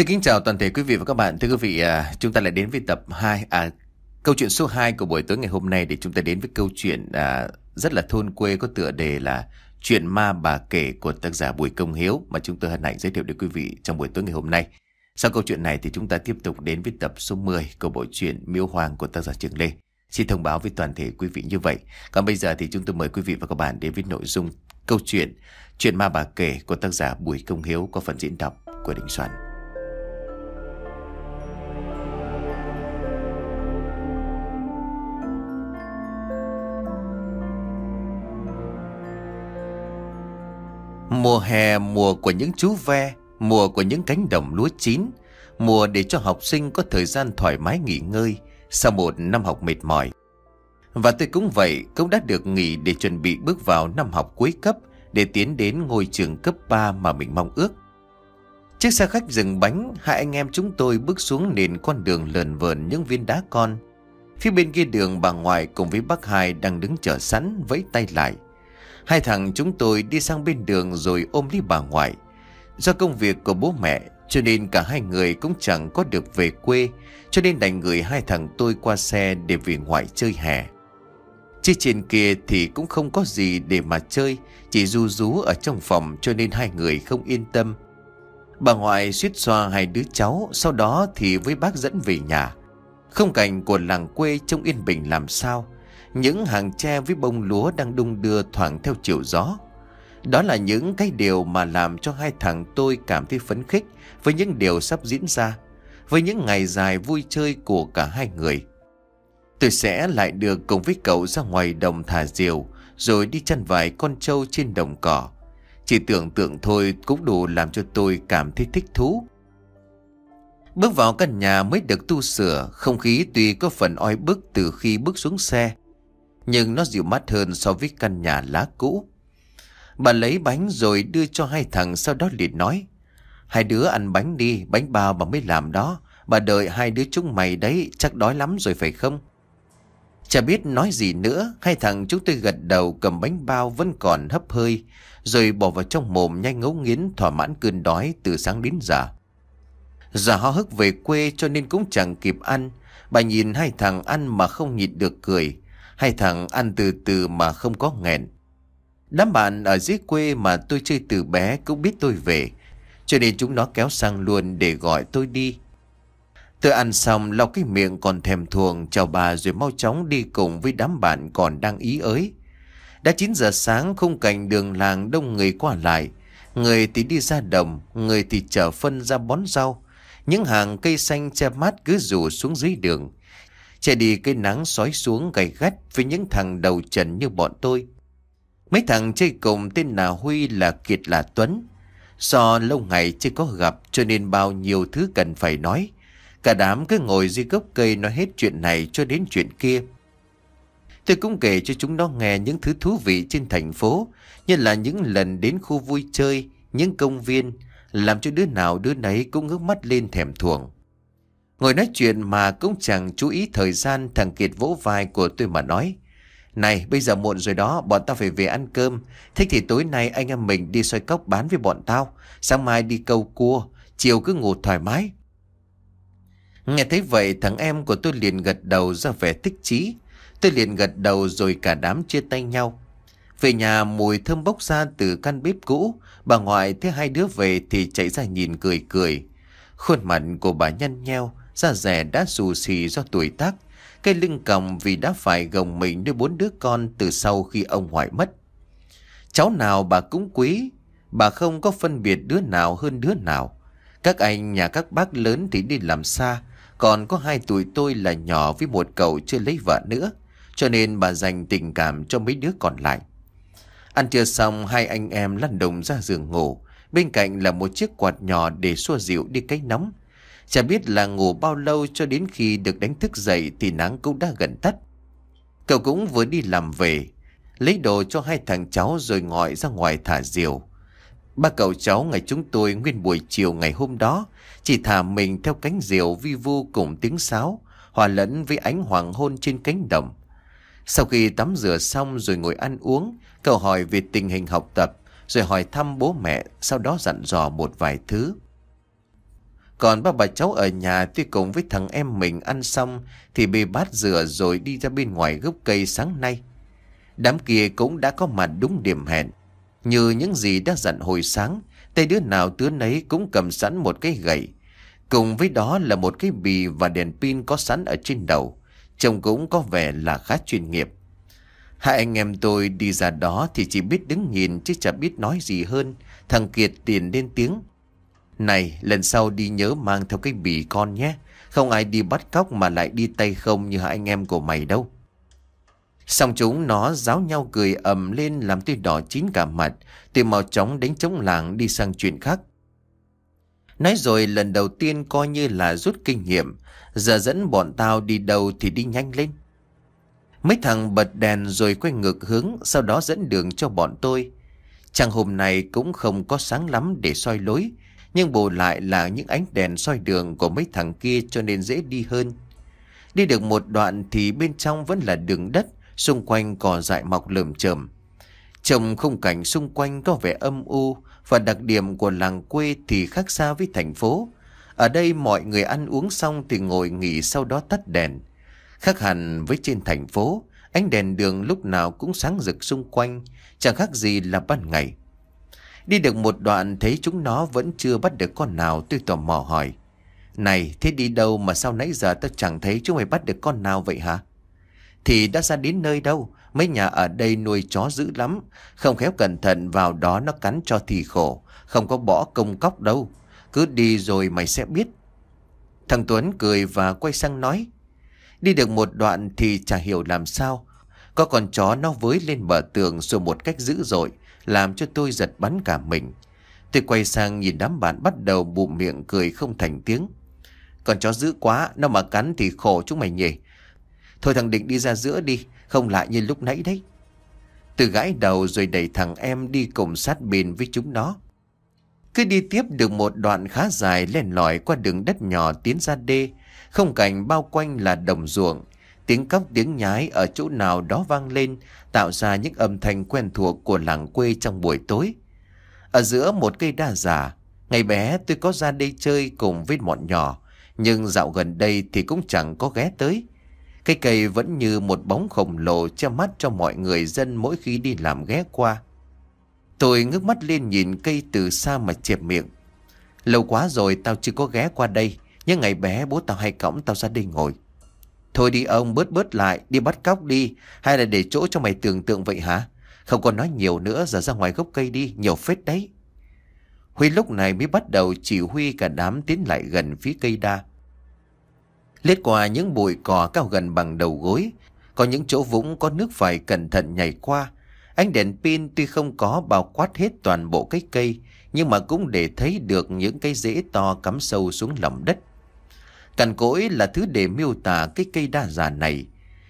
Xin kính chào toàn thể quý vị và các bạn. Thưa quý vị, à, chúng ta lại đến với tập 2 à câu chuyện số 2 của buổi tối ngày hôm nay để chúng ta đến với câu chuyện à, rất là thôn quê có tựa đề là Chuyện ma bà kể của tác giả Bùi Công Hiếu mà chúng tôi hân hạnh giới thiệu đến quý vị trong buổi tối ngày hôm nay. Sau câu chuyện này thì chúng ta tiếp tục đến với tập số 10 của bộ truyện Miêu Hoàng của tác giả Trường Lê. Xin thông báo với toàn thể quý vị như vậy. Còn bây giờ thì chúng tôi mời quý vị và các bạn đến với nội dung câu chuyện Chuyện ma bà kể của tác giả Bùi Công Hiếu có phần diễn đọc của Đình Soạn. Mùa hè mùa của những chú ve Mùa của những cánh đồng lúa chín Mùa để cho học sinh có thời gian thoải mái nghỉ ngơi Sau một năm học mệt mỏi Và tôi cũng vậy Cũng đã được nghỉ để chuẩn bị bước vào năm học cuối cấp Để tiến đến ngôi trường cấp 3 mà mình mong ước Chiếc xe khách dừng bánh Hai anh em chúng tôi bước xuống nền con đường lờn vờn những viên đá con Phía bên kia đường bà ngoại cùng với bác hai đang đứng chờ sẵn vẫy tay lại Hai thằng chúng tôi đi sang bên đường rồi ôm đi bà ngoại. Do công việc của bố mẹ cho nên cả hai người cũng chẳng có được về quê cho nên đành gửi hai thằng tôi qua xe để về ngoại chơi hè. Chứ trên kia thì cũng không có gì để mà chơi Chỉ ru rú ở trong phòng cho nên hai người không yên tâm Bà ngoại suýt xoa hai đứa cháu Sau đó thì với bác dẫn về nhà Không cảnh của làng quê trông yên bình làm sao những hàng tre với bông lúa đang đung đưa thoảng theo chiều gió. Đó là những cái điều mà làm cho hai thằng tôi cảm thấy phấn khích với những điều sắp diễn ra, với những ngày dài vui chơi của cả hai người. Tôi sẽ lại đưa cùng với cậu ra ngoài đồng thả diều, rồi đi chăn vài con trâu trên đồng cỏ. Chỉ tưởng tượng thôi cũng đủ làm cho tôi cảm thấy thích thú. Bước vào căn nhà mới được tu sửa, không khí tuy có phần oi bức từ khi bước xuống xe, nhưng nó dịu mát hơn so với căn nhà lá cũ. Bà lấy bánh rồi đưa cho hai thằng sau đó liền nói. Hai đứa ăn bánh đi, bánh bao bà mới làm đó. Bà đợi hai đứa chúng mày đấy, chắc đói lắm rồi phải không? Chả biết nói gì nữa, hai thằng chúng tôi gật đầu cầm bánh bao vẫn còn hấp hơi, rồi bỏ vào trong mồm nhanh ngấu nghiến thỏa mãn cơn đói từ sáng đến giờ. Giờ họ hức về quê cho nên cũng chẳng kịp ăn, bà nhìn hai thằng ăn mà không nhịn được cười, Hai thằng ăn từ từ mà không có nghẹn. Đám bạn ở dưới quê mà tôi chơi từ bé cũng biết tôi về. Cho nên chúng nó kéo sang luôn để gọi tôi đi. Tôi ăn xong lau cái miệng còn thèm thuồng chào bà rồi mau chóng đi cùng với đám bạn còn đang ý ới. Đã 9 giờ sáng khung cảnh đường làng đông người qua lại. Người thì đi ra đồng, người thì chở phân ra bón rau. Những hàng cây xanh che mát cứ rủ xuống dưới đường che đi cái nắng sói xuống gầy gắt với những thằng đầu trần như bọn tôi. Mấy thằng chơi cùng tên là Huy là Kiệt là Tuấn. Do lâu ngày chưa có gặp cho nên bao nhiêu thứ cần phải nói. Cả đám cứ ngồi dưới gốc cây nói hết chuyện này cho đến chuyện kia. Tôi cũng kể cho chúng nó nghe những thứ thú vị trên thành phố, như là những lần đến khu vui chơi, những công viên, làm cho đứa nào đứa nấy cũng ngước mắt lên thèm thuồng. Ngồi nói chuyện mà cũng chẳng chú ý thời gian thằng Kiệt vỗ vai của tôi mà nói. Này, bây giờ muộn rồi đó, bọn tao phải về ăn cơm. Thích thì tối nay anh em mình đi xoay cốc bán với bọn tao. Sáng mai đi câu cua, chiều cứ ngủ thoải mái. Nghe thấy vậy, thằng em của tôi liền gật đầu ra vẻ thích chí. Tôi liền gật đầu rồi cả đám chia tay nhau. Về nhà mùi thơm bốc ra từ căn bếp cũ, bà ngoại thấy hai đứa về thì chạy ra nhìn cười cười. Khuôn mặt của bà nhăn nheo, da rẻ đã xù xì do tuổi tác, cây lưng còng vì đã phải gồng mình nuôi bốn đứa con từ sau khi ông ngoại mất. Cháu nào bà cũng quý, bà không có phân biệt đứa nào hơn đứa nào. Các anh nhà các bác lớn thì đi làm xa, còn có hai tuổi tôi là nhỏ với một cậu chưa lấy vợ nữa, cho nên bà dành tình cảm cho mấy đứa còn lại. Ăn trưa xong, hai anh em lăn đồng ra giường ngủ, bên cạnh là một chiếc quạt nhỏ để xua dịu đi cái nóng. Chả biết là ngủ bao lâu cho đến khi được đánh thức dậy thì nắng cũng đã gần tắt. Cậu cũng vừa đi làm về, lấy đồ cho hai thằng cháu rồi ngồi ra ngoài thả diều. Ba cậu cháu ngày chúng tôi nguyên buổi chiều ngày hôm đó chỉ thả mình theo cánh diều vi vu cùng tiếng sáo, hòa lẫn với ánh hoàng hôn trên cánh đồng. Sau khi tắm rửa xong rồi ngồi ăn uống, cậu hỏi về tình hình học tập, rồi hỏi thăm bố mẹ, sau đó dặn dò một vài thứ. Còn ba bà cháu ở nhà tuy cùng với thằng em mình ăn xong thì bê bát rửa rồi đi ra bên ngoài gốc cây sáng nay. Đám kia cũng đã có mặt đúng điểm hẹn. Như những gì đã dặn hồi sáng, tay đứa nào đứa nấy cũng cầm sẵn một cái gậy. Cùng với đó là một cái bì và đèn pin có sẵn ở trên đầu. Trông cũng có vẻ là khá chuyên nghiệp. Hai anh em tôi đi ra đó thì chỉ biết đứng nhìn chứ chả biết nói gì hơn. Thằng Kiệt tiền lên tiếng. Này lần sau đi nhớ mang theo cái bì con nhé Không ai đi bắt cóc mà lại đi tay không như hai anh em của mày đâu Xong chúng nó giáo nhau cười ầm lên làm tôi đỏ chín cả mặt Tôi mau chóng đánh trống làng đi sang chuyện khác Nói rồi lần đầu tiên coi như là rút kinh nghiệm Giờ dẫn bọn tao đi đâu thì đi nhanh lên Mấy thằng bật đèn rồi quay ngược hướng Sau đó dẫn đường cho bọn tôi Chàng hôm nay cũng không có sáng lắm để soi lối nhưng bù lại là những ánh đèn soi đường của mấy thằng kia cho nên dễ đi hơn Đi được một đoạn thì bên trong vẫn là đường đất Xung quanh cỏ dại mọc lởm chởm Trông không cảnh xung quanh có vẻ âm u Và đặc điểm của làng quê thì khác xa với thành phố Ở đây mọi người ăn uống xong thì ngồi nghỉ sau đó tắt đèn Khác hẳn với trên thành phố Ánh đèn đường lúc nào cũng sáng rực xung quanh Chẳng khác gì là ban ngày Đi được một đoạn thấy chúng nó vẫn chưa bắt được con nào tôi tò mò hỏi. Này, thế đi đâu mà sao nãy giờ tao chẳng thấy chúng mày bắt được con nào vậy hả? Thì đã ra đến nơi đâu, mấy nhà ở đây nuôi chó dữ lắm. Không khéo cẩn thận vào đó nó cắn cho thì khổ, không có bỏ công cóc đâu. Cứ đi rồi mày sẽ biết. Thằng Tuấn cười và quay sang nói. Đi được một đoạn thì chả hiểu làm sao. Có con chó nó với lên bờ tường rồi một cách dữ dội làm cho tôi giật bắn cả mình. Tôi quay sang nhìn đám bạn bắt đầu bụng miệng cười không thành tiếng. Còn chó dữ quá, nó mà cắn thì khổ chúng mày nhỉ. Thôi thằng Định đi ra giữa đi, không lại như lúc nãy đấy. Từ gãi đầu rồi đẩy thằng em đi cùng sát bên với chúng nó. Cứ đi tiếp được một đoạn khá dài len lỏi qua đường đất nhỏ tiến ra đê, không cảnh bao quanh là đồng ruộng. Tiếng cóc tiếng nhái ở chỗ nào đó vang lên Tạo ra những âm thanh quen thuộc của làng quê trong buổi tối Ở giữa một cây đa già Ngày bé tôi có ra đây chơi cùng với bọn nhỏ Nhưng dạo gần đây thì cũng chẳng có ghé tới Cây cây vẫn như một bóng khổng lồ che mắt cho mọi người dân mỗi khi đi làm ghé qua Tôi ngước mắt lên nhìn cây từ xa mà chẹp miệng Lâu quá rồi tao chưa có ghé qua đây Nhưng ngày bé bố tao hay cõng tao ra đây ngồi Thôi đi ông bớt bớt lại Đi bắt cóc đi Hay là để chỗ cho mày tưởng tượng vậy hả Không còn nói nhiều nữa Giờ ra ngoài gốc cây đi Nhiều phết đấy Huy lúc này mới bắt đầu chỉ huy cả đám tiến lại gần phía cây đa Lết qua những bụi cỏ cao gần bằng đầu gối Có những chỗ vũng có nước phải cẩn thận nhảy qua Ánh đèn pin tuy không có bao quát hết toàn bộ cái cây Nhưng mà cũng để thấy được những cái rễ to cắm sâu xuống lòng đất Cằn cỗi là thứ để miêu tả cái cây đa già này.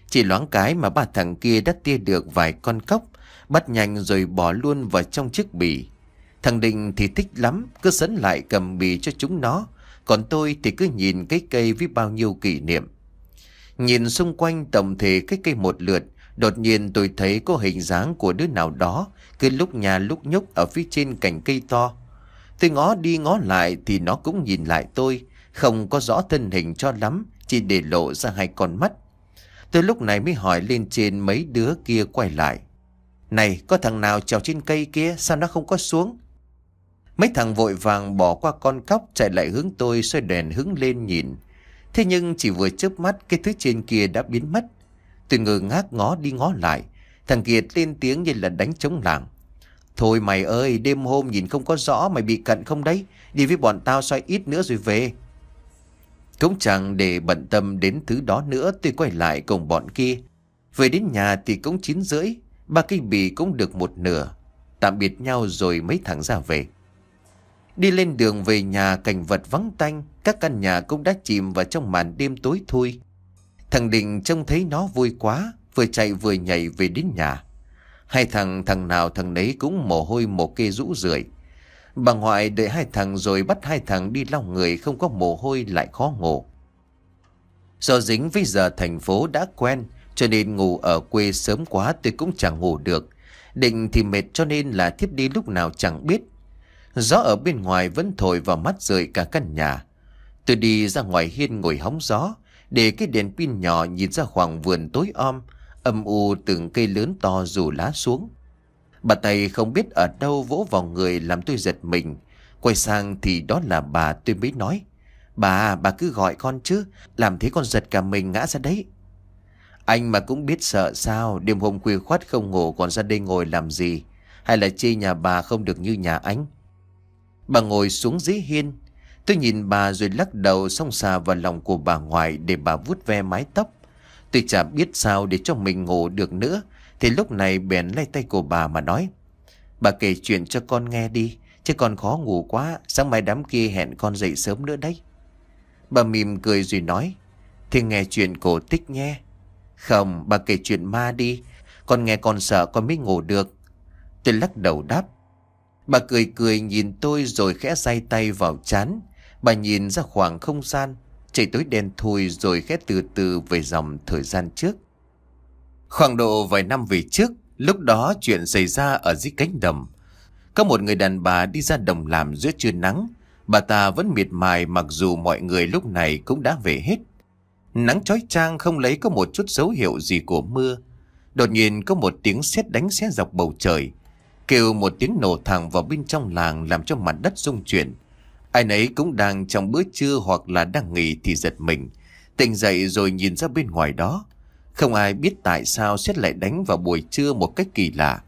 Chỉ loáng cái mà ba thằng kia đã tia được vài con cốc bắt nhanh rồi bỏ luôn vào trong chiếc bì. Thằng Đình thì thích lắm, cứ sấn lại cầm bì cho chúng nó. Còn tôi thì cứ nhìn cái cây với bao nhiêu kỷ niệm. Nhìn xung quanh tổng thể cái cây một lượt, đột nhiên tôi thấy có hình dáng của đứa nào đó, cứ lúc nhà lúc nhúc ở phía trên cành cây to. Tôi ngó đi ngó lại thì nó cũng nhìn lại tôi, không có rõ thân hình cho lắm Chỉ để lộ ra hai con mắt Tôi lúc này mới hỏi lên trên mấy đứa kia quay lại Này có thằng nào trèo trên cây kia Sao nó không có xuống Mấy thằng vội vàng bỏ qua con cóc Chạy lại hướng tôi xoay đèn hướng lên nhìn Thế nhưng chỉ vừa chớp mắt Cái thứ trên kia đã biến mất Tôi ngơ ngác ngó đi ngó lại Thằng Kiệt lên tiếng như là đánh trống làng Thôi mày ơi, đêm hôm nhìn không có rõ mày bị cận không đấy. Đi với bọn tao xoay ít nữa rồi về. Cũng chẳng để bận tâm đến thứ đó nữa tôi quay lại cùng bọn kia. Về đến nhà thì cũng 9 rưỡi, ba cây bì cũng được một nửa. Tạm biệt nhau rồi mấy thằng ra về. Đi lên đường về nhà cảnh vật vắng tanh, các căn nhà cũng đã chìm vào trong màn đêm tối thui. Thằng Đình trông thấy nó vui quá, vừa chạy vừa nhảy về đến nhà. Hai thằng, thằng nào thằng nấy cũng mồ hôi mồ kê rũ rượi. Bà ngoại đợi hai thằng rồi bắt hai thằng đi lau người không có mồ hôi lại khó ngủ. Do dính với giờ thành phố đã quen cho nên ngủ ở quê sớm quá tôi cũng chẳng ngủ được. Định thì mệt cho nên là thiếp đi lúc nào chẳng biết. Gió ở bên ngoài vẫn thổi vào mắt rời cả căn nhà. Tôi đi ra ngoài hiên ngồi hóng gió để cái đèn pin nhỏ nhìn ra khoảng vườn tối om âm u từng cây lớn to rủ lá xuống. Bà tay không biết ở đâu vỗ vào người làm tôi giật mình. Quay sang thì đó là bà tôi mới nói. Bà, bà cứ gọi con chứ, làm thế con giật cả mình ngã ra đấy. Anh mà cũng biết sợ sao, đêm hôm khuya khoát không ngủ còn ra đây ngồi làm gì. Hay là chi nhà bà không được như nhà anh. Bà ngồi xuống dưới hiên. Tôi nhìn bà rồi lắc đầu song xà vào lòng của bà ngoại để bà vuốt ve mái tóc. Tôi chả biết sao để cho mình ngủ được nữa. Thì lúc này bèn lấy tay của bà mà nói Bà kể chuyện cho con nghe đi Chứ con khó ngủ quá Sáng mai đám kia hẹn con dậy sớm nữa đấy Bà mỉm cười rồi nói Thì nghe chuyện cổ tích nhé Không bà kể chuyện ma đi Con nghe con sợ con mới ngủ được Tôi lắc đầu đáp Bà cười cười nhìn tôi rồi khẽ day tay vào chán Bà nhìn ra khoảng không gian Trời tối đen thui rồi khẽ từ từ về dòng thời gian trước Khoảng độ vài năm về trước, lúc đó chuyện xảy ra ở dưới cánh đồng. Có một người đàn bà đi ra đồng làm giữa trưa nắng. Bà ta vẫn miệt mài mặc dù mọi người lúc này cũng đã về hết. Nắng chói chang không lấy có một chút dấu hiệu gì của mưa. Đột nhiên có một tiếng sét đánh xé dọc bầu trời. Kêu một tiếng nổ thẳng vào bên trong làng làm cho mặt đất rung chuyển. Ai nấy cũng đang trong bữa trưa hoặc là đang nghỉ thì giật mình. Tỉnh dậy rồi nhìn ra bên ngoài đó. Không ai biết tại sao xét lại đánh vào buổi trưa một cách kỳ lạ.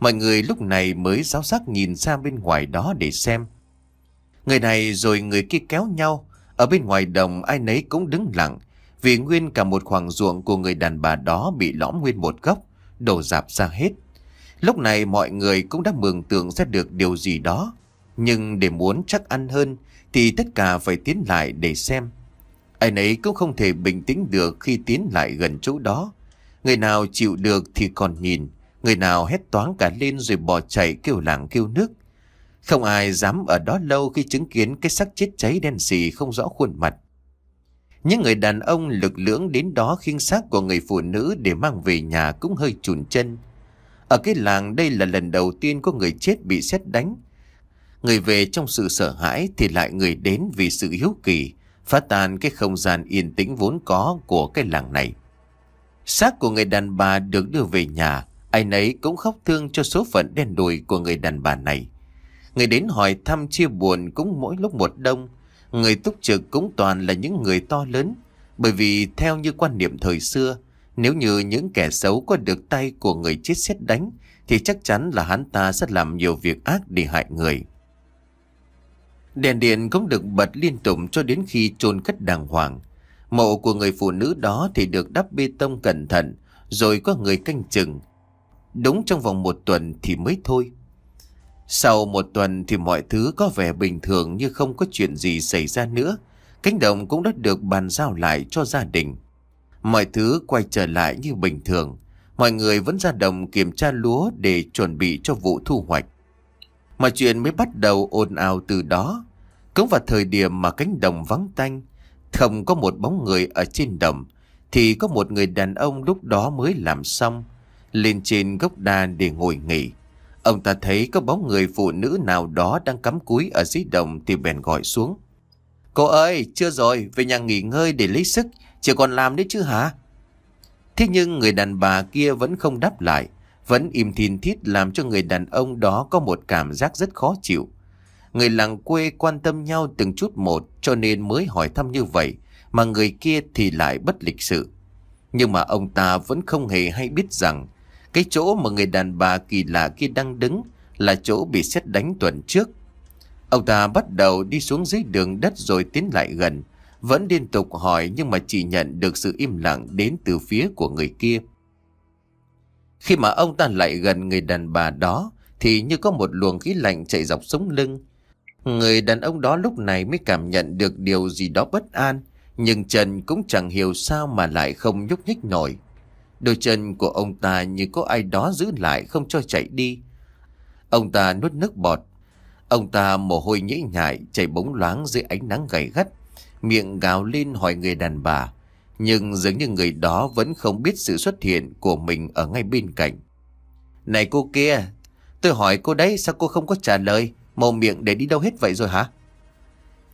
Mọi người lúc này mới giáo giác nhìn ra bên ngoài đó để xem. Người này rồi người kia kéo nhau. Ở bên ngoài đồng ai nấy cũng đứng lặng. Vì nguyên cả một khoảng ruộng của người đàn bà đó bị lõm nguyên một góc. Đổ dạp ra hết. Lúc này mọi người cũng đã mường tượng ra được điều gì đó. Nhưng để muốn chắc ăn hơn thì tất cả phải tiến lại để xem. Ai nấy cũng không thể bình tĩnh được khi tiến lại gần chỗ đó. Người nào chịu được thì còn nhìn, người nào hét toáng cả lên rồi bỏ chạy kêu làng kêu nước. Không ai dám ở đó lâu khi chứng kiến cái xác chết cháy đen xì không rõ khuôn mặt. Những người đàn ông lực lưỡng đến đó khiêng xác của người phụ nữ để mang về nhà cũng hơi chùn chân. Ở cái làng đây là lần đầu tiên có người chết bị xét đánh. Người về trong sự sợ hãi thì lại người đến vì sự hiếu kỳ, phá tan cái không gian yên tĩnh vốn có của cái làng này. Xác của người đàn bà được đưa về nhà, ai nấy cũng khóc thương cho số phận đen đùi của người đàn bà này. Người đến hỏi thăm chia buồn cũng mỗi lúc một đông, người túc trực cũng toàn là những người to lớn, bởi vì theo như quan niệm thời xưa, nếu như những kẻ xấu có được tay của người chết xét đánh, thì chắc chắn là hắn ta sẽ làm nhiều việc ác để hại người. Đèn điện cũng được bật liên tục cho đến khi chôn cất đàng hoàng. Mộ của người phụ nữ đó thì được đắp bê tông cẩn thận, rồi có người canh chừng. Đúng trong vòng một tuần thì mới thôi. Sau một tuần thì mọi thứ có vẻ bình thường như không có chuyện gì xảy ra nữa. Cánh đồng cũng đã được bàn giao lại cho gia đình. Mọi thứ quay trở lại như bình thường. Mọi người vẫn ra đồng kiểm tra lúa để chuẩn bị cho vụ thu hoạch. Mà chuyện mới bắt đầu ồn ào từ đó. Cũng vào thời điểm mà cánh đồng vắng tanh, không có một bóng người ở trên đồng, thì có một người đàn ông lúc đó mới làm xong, lên trên gốc đa để ngồi nghỉ. Ông ta thấy có bóng người phụ nữ nào đó đang cắm cúi ở dưới đồng thì bèn gọi xuống. Cô ơi, chưa rồi, về nhà nghỉ ngơi để lấy sức, chỉ còn làm đấy chứ hả? Thế nhưng người đàn bà kia vẫn không đáp lại, vẫn im thìn thiết làm cho người đàn ông đó có một cảm giác rất khó chịu. Người làng quê quan tâm nhau từng chút một cho nên mới hỏi thăm như vậy, mà người kia thì lại bất lịch sự. Nhưng mà ông ta vẫn không hề hay biết rằng cái chỗ mà người đàn bà kỳ lạ kia đang đứng là chỗ bị xét đánh tuần trước. Ông ta bắt đầu đi xuống dưới đường đất rồi tiến lại gần, vẫn liên tục hỏi nhưng mà chỉ nhận được sự im lặng đến từ phía của người kia. Khi mà ông ta lại gần người đàn bà đó thì như có một luồng khí lạnh chạy dọc sống lưng, Người đàn ông đó lúc này mới cảm nhận được điều gì đó bất an, nhưng Trần cũng chẳng hiểu sao mà lại không nhúc nhích nổi. Đôi chân của ông ta như có ai đó giữ lại không cho chạy đi. Ông ta nuốt nước bọt. Ông ta mồ hôi nhễ nhại, chảy bóng loáng dưới ánh nắng gay gắt. Miệng gào lên hỏi người đàn bà. Nhưng dường như người đó vẫn không biết sự xuất hiện của mình ở ngay bên cạnh. Này cô kia, tôi hỏi cô đấy sao cô không có trả lời? mồm miệng để đi đâu hết vậy rồi hả?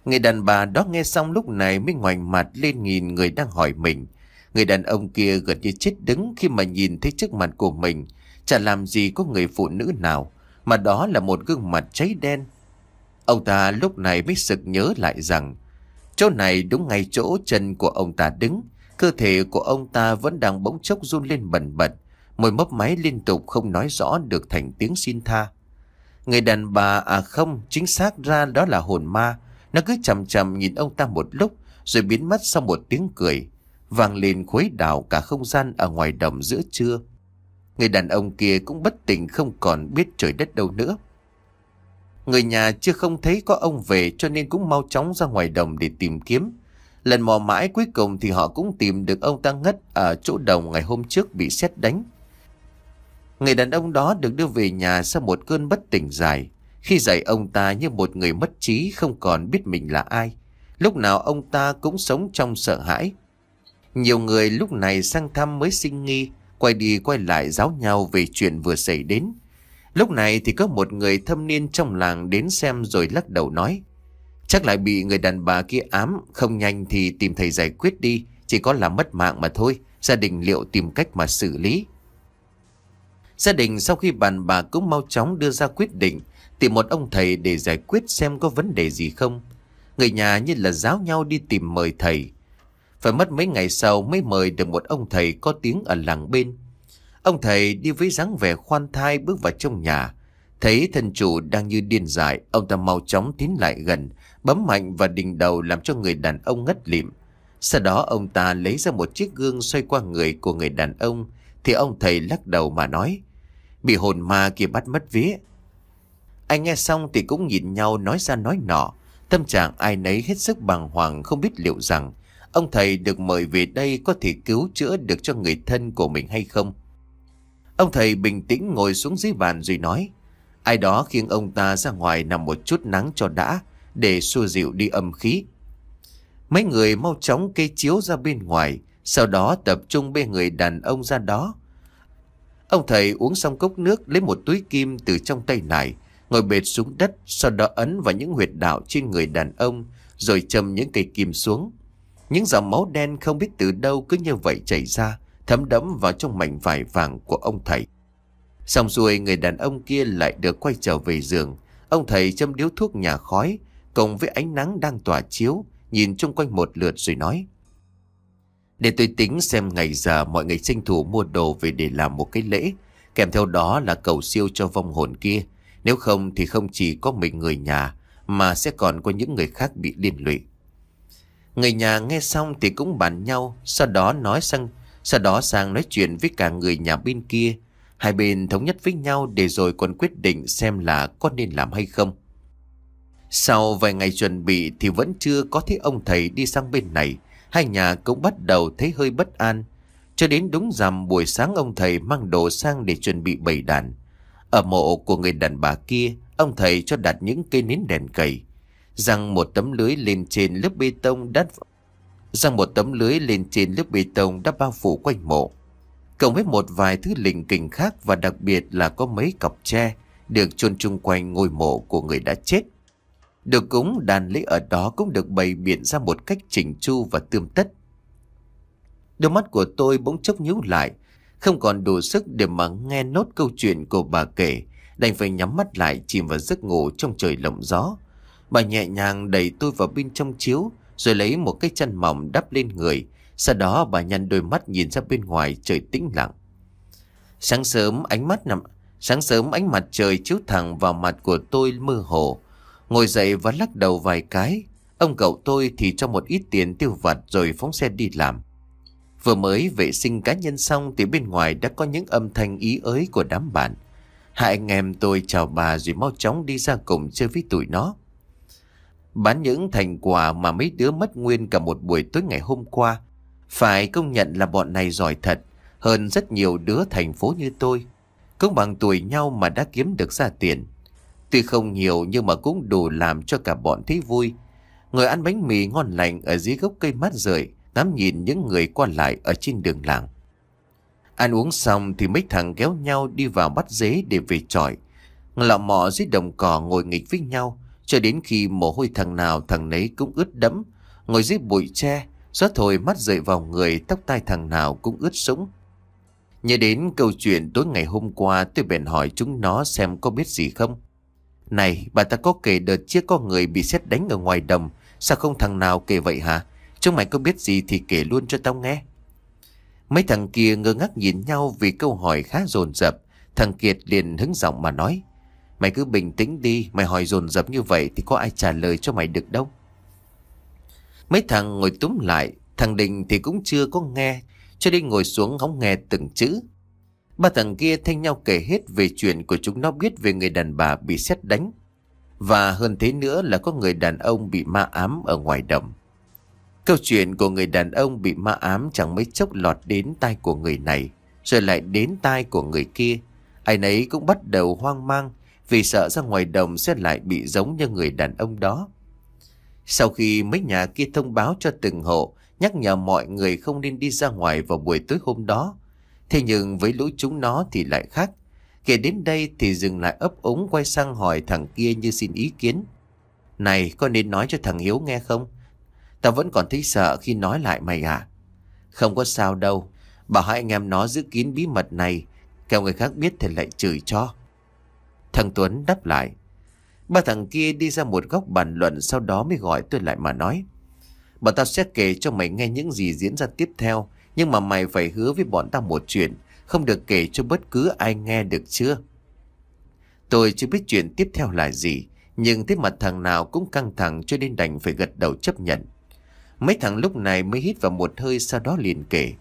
Người đàn bà đó nghe xong lúc này mới ngoảnh mặt lên nhìn người đang hỏi mình. Người đàn ông kia gần như chết đứng khi mà nhìn thấy trước mặt của mình. Chả làm gì có người phụ nữ nào, mà đó là một gương mặt cháy đen. Ông ta lúc này mới sực nhớ lại rằng, chỗ này đúng ngay chỗ chân của ông ta đứng. Cơ thể của ông ta vẫn đang bỗng chốc run lên bẩn bật, môi mấp máy liên tục không nói rõ được thành tiếng xin tha. Người đàn bà à không, chính xác ra đó là hồn ma. Nó cứ chầm chầm nhìn ông ta một lúc, rồi biến mất sau một tiếng cười. Vàng lên khuấy đảo cả không gian ở ngoài đồng giữa trưa. Người đàn ông kia cũng bất tỉnh không còn biết trời đất đâu nữa. Người nhà chưa không thấy có ông về cho nên cũng mau chóng ra ngoài đồng để tìm kiếm. Lần mò mãi cuối cùng thì họ cũng tìm được ông ta ngất ở chỗ đồng ngày hôm trước bị xét đánh. Người đàn ông đó được đưa về nhà sau một cơn bất tỉnh dài. Khi dậy ông ta như một người mất trí không còn biết mình là ai. Lúc nào ông ta cũng sống trong sợ hãi. Nhiều người lúc này sang thăm mới sinh nghi, quay đi quay lại giáo nhau về chuyện vừa xảy đến. Lúc này thì có một người thâm niên trong làng đến xem rồi lắc đầu nói. Chắc lại bị người đàn bà kia ám, không nhanh thì tìm thầy giải quyết đi, chỉ có là mất mạng mà thôi, gia đình liệu tìm cách mà xử lý. Gia đình sau khi bàn bà cũng mau chóng đưa ra quyết định Tìm một ông thầy để giải quyết xem có vấn đề gì không Người nhà như là giáo nhau đi tìm mời thầy Phải mất mấy ngày sau mới mời được một ông thầy có tiếng ở làng bên Ông thầy đi với dáng vẻ khoan thai bước vào trong nhà Thấy thần chủ đang như điên dại Ông ta mau chóng tiến lại gần Bấm mạnh và đỉnh đầu làm cho người đàn ông ngất lịm Sau đó ông ta lấy ra một chiếc gương xoay qua người của người đàn ông thì ông thầy lắc đầu mà nói Bị hồn ma kia bắt mất vía Anh nghe xong thì cũng nhìn nhau nói ra nói nọ Tâm trạng ai nấy hết sức bàng hoàng không biết liệu rằng Ông thầy được mời về đây có thể cứu chữa được cho người thân của mình hay không Ông thầy bình tĩnh ngồi xuống dưới bàn rồi nói Ai đó khiến ông ta ra ngoài nằm một chút nắng cho đã Để xua dịu đi âm khí Mấy người mau chóng kê chiếu ra bên ngoài sau đó tập trung bê người đàn ông ra đó Ông thầy uống xong cốc nước Lấy một túi kim từ trong tay này Ngồi bệt xuống đất Sau đó ấn vào những huyệt đạo trên người đàn ông Rồi châm những cây kim xuống Những dòng máu đen không biết từ đâu Cứ như vậy chảy ra Thấm đẫm vào trong mảnh vải vàng của ông thầy Xong rồi người đàn ông kia lại được quay trở về giường Ông thầy châm điếu thuốc nhà khói cùng với ánh nắng đang tỏa chiếu Nhìn chung quanh một lượt rồi nói để tôi tính xem ngày giờ mọi người tranh thủ mua đồ về để làm một cái lễ. Kèm theo đó là cầu siêu cho vong hồn kia. Nếu không thì không chỉ có mình người nhà mà sẽ còn có những người khác bị liên lụy. Người nhà nghe xong thì cũng bàn nhau, sau đó nói sang sau đó sang nói chuyện với cả người nhà bên kia. Hai bên thống nhất với nhau để rồi còn quyết định xem là có nên làm hay không. Sau vài ngày chuẩn bị thì vẫn chưa có thấy ông thầy đi sang bên này hai nhà cũng bắt đầu thấy hơi bất an. Cho đến đúng rằm buổi sáng ông thầy mang đồ sang để chuẩn bị bày đàn. Ở mộ của người đàn bà kia, ông thầy cho đặt những cây nến đèn cầy. Răng một tấm lưới lên trên lớp bê tông đắt Răng một tấm lưới lên trên lớp bê tông đã bao phủ quanh mộ. Cộng với một vài thứ linh kình khác và đặc biệt là có mấy cọc tre được chôn chung quanh ngôi mộ của người đã chết. Được cúng đàn lễ ở đó cũng được bày biện ra một cách chỉnh chu và tươm tất. Đôi mắt của tôi bỗng chốc nhíu lại, không còn đủ sức để mà nghe nốt câu chuyện của bà kể, đành phải nhắm mắt lại chìm vào giấc ngủ trong trời lộng gió. Bà nhẹ nhàng đẩy tôi vào bên trong chiếu, rồi lấy một cái chăn mỏng đắp lên người. Sau đó bà nhăn đôi mắt nhìn ra bên ngoài trời tĩnh lặng. Sáng sớm ánh mắt nằm, sáng sớm ánh mặt trời chiếu thẳng vào mặt của tôi mơ hồ. Ngồi dậy và lắc đầu vài cái Ông cậu tôi thì cho một ít tiền tiêu vặt rồi phóng xe đi làm Vừa mới vệ sinh cá nhân xong thì bên ngoài đã có những âm thanh ý ới của đám bạn Hai anh em tôi chào bà rồi mau chóng đi ra cùng chơi với tụi nó Bán những thành quả mà mấy đứa mất nguyên cả một buổi tối ngày hôm qua Phải công nhận là bọn này giỏi thật Hơn rất nhiều đứa thành phố như tôi Cũng bằng tuổi nhau mà đã kiếm được ra tiền Tuy không nhiều nhưng mà cũng đủ làm cho cả bọn thấy vui. Người ăn bánh mì ngon lành ở dưới gốc cây mát rượi, ngắm nhìn những người qua lại ở trên đường làng. Ăn uống xong thì mấy thằng kéo nhau đi vào bắt dế để về trọi. Lọ mọ dưới đồng cỏ ngồi nghịch với nhau, cho đến khi mồ hôi thằng nào thằng nấy cũng ướt đẫm, ngồi dưới bụi tre, gió thổi mắt rời vào người, tóc tai thằng nào cũng ướt sũng. Nhớ đến câu chuyện tối ngày hôm qua tôi bèn hỏi chúng nó xem có biết gì không. Này, bà ta có kể đợt trước có người bị xét đánh ở ngoài đồng. Sao không thằng nào kể vậy hả? Chúng mày có biết gì thì kể luôn cho tao nghe. Mấy thằng kia ngơ ngác nhìn nhau vì câu hỏi khá dồn dập. Thằng Kiệt liền hứng giọng mà nói. Mày cứ bình tĩnh đi, mày hỏi dồn dập như vậy thì có ai trả lời cho mày được đâu. Mấy thằng ngồi túm lại, thằng Đình thì cũng chưa có nghe, cho nên ngồi xuống không nghe từng chữ. Ba thằng kia thanh nhau kể hết về chuyện của chúng nó biết về người đàn bà bị xét đánh. Và hơn thế nữa là có người đàn ông bị ma ám ở ngoài đồng. Câu chuyện của người đàn ông bị ma ám chẳng mấy chốc lọt đến tai của người này, rồi lại đến tai của người kia. Ai nấy cũng bắt đầu hoang mang vì sợ ra ngoài đồng sẽ lại bị giống như người đàn ông đó. Sau khi mấy nhà kia thông báo cho từng hộ, nhắc nhở mọi người không nên đi ra ngoài vào buổi tối hôm đó, Thế nhưng với lũ chúng nó thì lại khác. Kể đến đây thì dừng lại ấp ống quay sang hỏi thằng kia như xin ý kiến. Này, có nên nói cho thằng Hiếu nghe không? Tao vẫn còn thấy sợ khi nói lại mày à? Không có sao đâu. Bảo hai anh em nó giữ kín bí mật này. Kêu người khác biết thì lại chửi cho. Thằng Tuấn đáp lại. Ba thằng kia đi ra một góc bàn luận sau đó mới gọi tôi lại mà nói. bảo tao sẽ kể cho mày nghe những gì diễn ra tiếp theo nhưng mà mày phải hứa với bọn tao một chuyện, không được kể cho bất cứ ai nghe được chưa? Tôi chưa biết chuyện tiếp theo là gì, nhưng thế mặt thằng nào cũng căng thẳng cho nên đành phải gật đầu chấp nhận. Mấy thằng lúc này mới hít vào một hơi sau đó liền kể.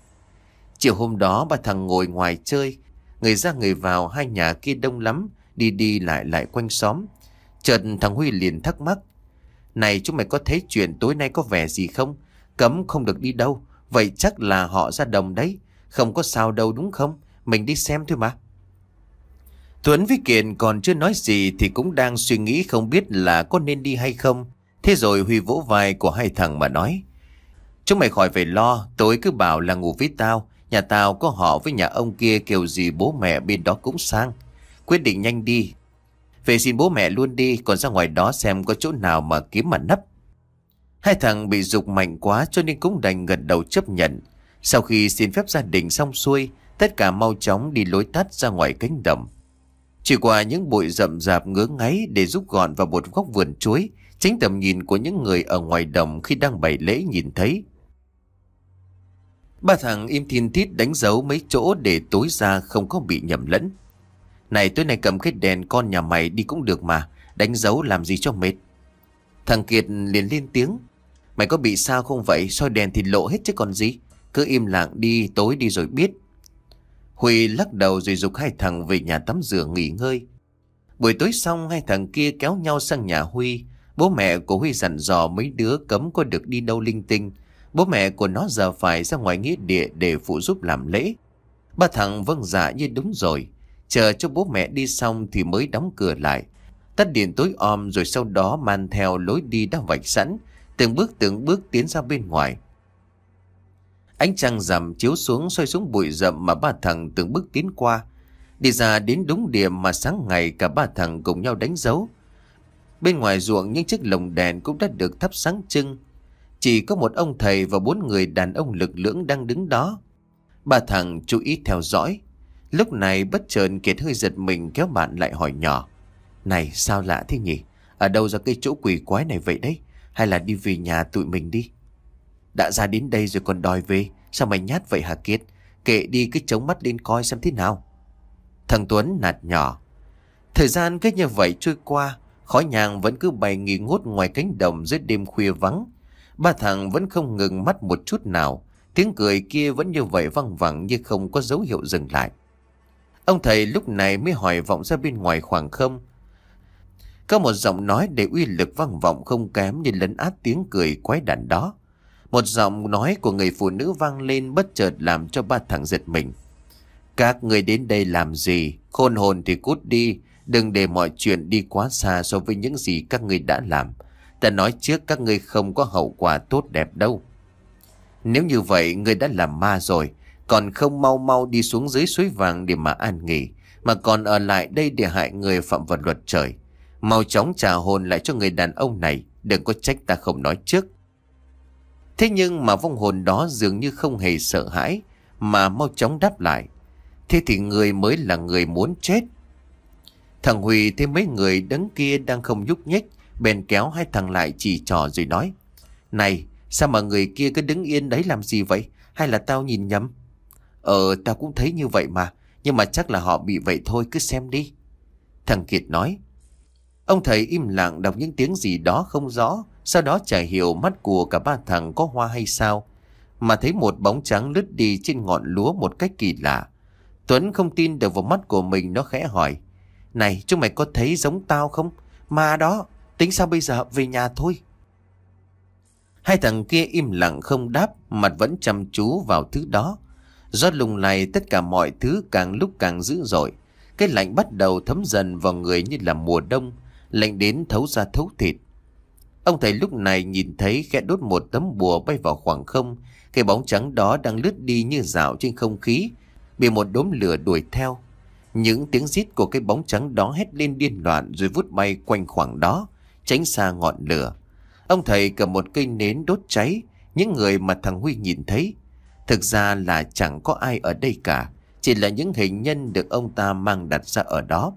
Chiều hôm đó ba thằng ngồi ngoài chơi, người ra người vào hai nhà kia đông lắm, đi đi lại lại quanh xóm. trần thằng Huy liền thắc mắc. Này chúng mày có thấy chuyện tối nay có vẻ gì không? Cấm không được đi đâu, Vậy chắc là họ ra đồng đấy Không có sao đâu đúng không Mình đi xem thôi mà Tuấn với Kiền còn chưa nói gì Thì cũng đang suy nghĩ không biết là có nên đi hay không Thế rồi Huy vỗ vai của hai thằng mà nói Chúng mày khỏi phải lo Tối cứ bảo là ngủ với tao Nhà tao có họ với nhà ông kia Kiểu gì bố mẹ bên đó cũng sang Quyết định nhanh đi Về xin bố mẹ luôn đi Còn ra ngoài đó xem có chỗ nào mà kiếm mà nấp Hai thằng bị dục mạnh quá cho nên cũng đành gật đầu chấp nhận. Sau khi xin phép gia đình xong xuôi, tất cả mau chóng đi lối tắt ra ngoài cánh đồng. Chỉ qua những bụi rậm rạp ngứa ngáy để rút gọn vào một góc vườn chuối, chính tầm nhìn của những người ở ngoài đồng khi đang bày lễ nhìn thấy. Ba thằng im thiên thít đánh dấu mấy chỗ để tối ra không có bị nhầm lẫn. Này tối nay cầm cái đèn con nhà mày đi cũng được mà, đánh dấu làm gì cho mệt. Thằng Kiệt liền lên tiếng. Mày có bị sao không vậy soi đèn thì lộ hết chứ còn gì Cứ im lặng đi tối đi rồi biết Huy lắc đầu rồi dục hai thằng về nhà tắm rửa nghỉ ngơi Buổi tối xong hai thằng kia kéo nhau sang nhà Huy Bố mẹ của Huy dặn dò mấy đứa cấm có được đi đâu linh tinh Bố mẹ của nó giờ phải ra ngoài nghĩa địa để phụ giúp làm lễ Ba thằng vâng dạ như đúng rồi Chờ cho bố mẹ đi xong thì mới đóng cửa lại Tắt điện tối om rồi sau đó mang theo lối đi đã vạch sẵn từng bước từng bước tiến ra bên ngoài. Ánh trăng rằm chiếu xuống xoay xuống bụi rậm mà ba thằng từng bước tiến qua. Đi ra đến đúng điểm mà sáng ngày cả ba thằng cùng nhau đánh dấu. Bên ngoài ruộng những chiếc lồng đèn cũng đã được thắp sáng trưng. Chỉ có một ông thầy và bốn người đàn ông lực lưỡng đang đứng đó. Ba thằng chú ý theo dõi. Lúc này bất chợt Kiệt hơi giật mình kéo bạn lại hỏi nhỏ. Này sao lạ thế nhỉ? Ở đâu ra cái chỗ quỷ quái này vậy đấy? Hay là đi về nhà tụi mình đi Đã ra đến đây rồi còn đòi về Sao mày nhát vậy hả Kiệt Kệ đi cứ chống mắt lên coi xem thế nào Thằng Tuấn nạt nhỏ Thời gian cứ như vậy trôi qua Khói nhang vẫn cứ bay nghi ngút ngoài cánh đồng dưới đêm khuya vắng Ba thằng vẫn không ngừng mắt một chút nào Tiếng cười kia vẫn như vậy văng vẳng như không có dấu hiệu dừng lại Ông thầy lúc này mới hỏi vọng ra bên ngoài khoảng không có một giọng nói để uy lực vang vọng không kém như lấn át tiếng cười quái đản đó. Một giọng nói của người phụ nữ vang lên bất chợt làm cho ba thằng giật mình. Các người đến đây làm gì? Khôn hồn thì cút đi. Đừng để mọi chuyện đi quá xa so với những gì các người đã làm. Ta nói trước các ngươi không có hậu quả tốt đẹp đâu. Nếu như vậy người đã làm ma rồi. Còn không mau mau đi xuống dưới suối vàng để mà an nghỉ. Mà còn ở lại đây để hại người phạm vật luật trời. Mau chóng trả hồn lại cho người đàn ông này Đừng có trách ta không nói trước Thế nhưng mà vong hồn đó dường như không hề sợ hãi Mà mau chóng đáp lại Thế thì người mới là người muốn chết Thằng Huy thấy mấy người đứng kia đang không nhúc nhích Bèn kéo hai thằng lại chỉ trò rồi nói Này sao mà người kia cứ đứng yên đấy làm gì vậy Hay là tao nhìn nhầm Ờ tao cũng thấy như vậy mà Nhưng mà chắc là họ bị vậy thôi cứ xem đi Thằng Kiệt nói Ông thầy im lặng đọc những tiếng gì đó không rõ, sau đó chả hiểu mắt của cả ba thằng có hoa hay sao. Mà thấy một bóng trắng lướt đi trên ngọn lúa một cách kỳ lạ. Tuấn không tin được vào mắt của mình nó khẽ hỏi. Này, chúng mày có thấy giống tao không? Mà đó, tính sao bây giờ về nhà thôi. Hai thằng kia im lặng không đáp, mặt vẫn chăm chú vào thứ đó. Do lùng này tất cả mọi thứ càng lúc càng dữ dội. Cái lạnh bắt đầu thấm dần vào người như là mùa đông lạnh đến thấu ra thấu thịt. Ông thầy lúc này nhìn thấy khẽ đốt một tấm bùa bay vào khoảng không, cái bóng trắng đó đang lướt đi như dạo trên không khí, bị một đốm lửa đuổi theo. Những tiếng rít của cái bóng trắng đó hét lên điên loạn rồi vút bay quanh khoảng đó, tránh xa ngọn lửa. Ông thầy cầm một cây nến đốt cháy, những người mà thằng Huy nhìn thấy. Thực ra là chẳng có ai ở đây cả, chỉ là những hình nhân được ông ta mang đặt ra ở đó.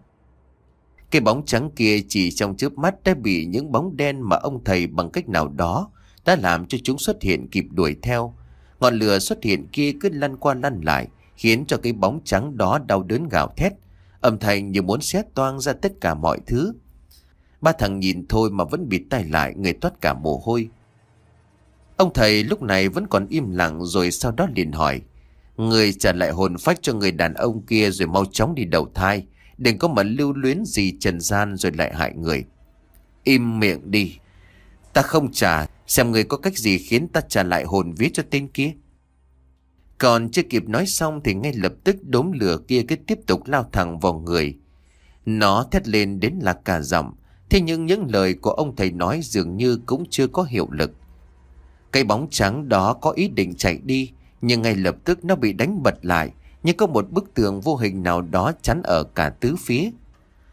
Cái bóng trắng kia chỉ trong chớp mắt đã bị những bóng đen mà ông thầy bằng cách nào đó đã làm cho chúng xuất hiện kịp đuổi theo. Ngọn lửa xuất hiện kia cứ lăn qua lăn lại, khiến cho cái bóng trắng đó đau đớn gào thét. Âm thanh như muốn xé toang ra tất cả mọi thứ. Ba thằng nhìn thôi mà vẫn bịt tay lại, người toát cả mồ hôi. Ông thầy lúc này vẫn còn im lặng rồi sau đó liền hỏi. Người trả lại hồn phách cho người đàn ông kia rồi mau chóng đi đầu thai. Đừng có mà lưu luyến gì trần gian rồi lại hại người Im miệng đi Ta không trả Xem người có cách gì khiến ta trả lại hồn vía cho tên kia Còn chưa kịp nói xong Thì ngay lập tức đốm lửa kia cứ tiếp tục lao thẳng vào người Nó thét lên đến là cả giọng Thế nhưng những lời của ông thầy nói dường như cũng chưa có hiệu lực Cái bóng trắng đó có ý định chạy đi Nhưng ngay lập tức nó bị đánh bật lại như có một bức tường vô hình nào đó chắn ở cả tứ phía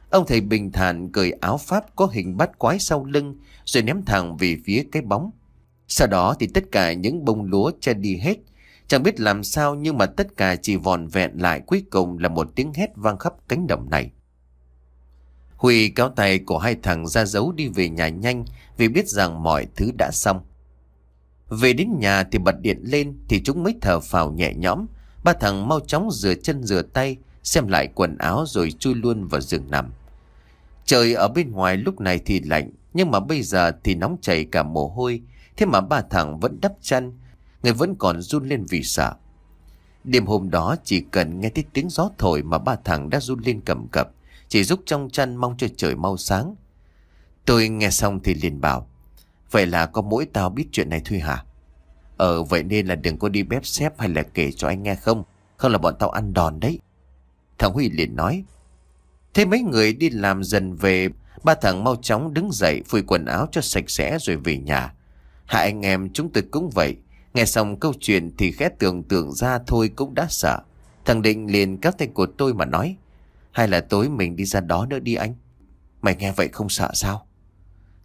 Ông thầy bình thản cởi áo pháp có hình bát quái sau lưng Rồi ném thẳng về phía cái bóng Sau đó thì tất cả những bông lúa che đi hết Chẳng biết làm sao nhưng mà tất cả chỉ vòn vẹn lại cuối cùng là một tiếng hét vang khắp cánh đồng này. Huy cáo tay của hai thằng ra giấu đi về nhà nhanh vì biết rằng mọi thứ đã xong. Về đến nhà thì bật điện lên thì chúng mới thở phào nhẹ nhõm Ba thằng mau chóng rửa chân rửa tay, xem lại quần áo rồi chui luôn vào giường nằm. Trời ở bên ngoài lúc này thì lạnh, nhưng mà bây giờ thì nóng chảy cả mồ hôi. Thế mà ba thằng vẫn đắp chăn, người vẫn còn run lên vì sợ. Đêm hôm đó chỉ cần nghe thấy tiếng gió thổi mà ba thằng đã run lên cầm cập, chỉ giúp trong chăn mong cho trời mau sáng. Tôi nghe xong thì liền bảo, vậy là có mỗi tao biết chuyện này thôi hả? Ờ vậy nên là đừng có đi bếp xếp hay là kể cho anh nghe không Không là bọn tao ăn đòn đấy Thằng Huy liền nói Thế mấy người đi làm dần về Ba thằng mau chóng đứng dậy Phủi quần áo cho sạch sẽ rồi về nhà Hai anh em chúng tôi cũng vậy Nghe xong câu chuyện thì khẽ tưởng tượng ra thôi cũng đã sợ Thằng Định liền kéo tay của tôi mà nói Hay là tối mình đi ra đó nữa đi anh Mày nghe vậy không sợ sao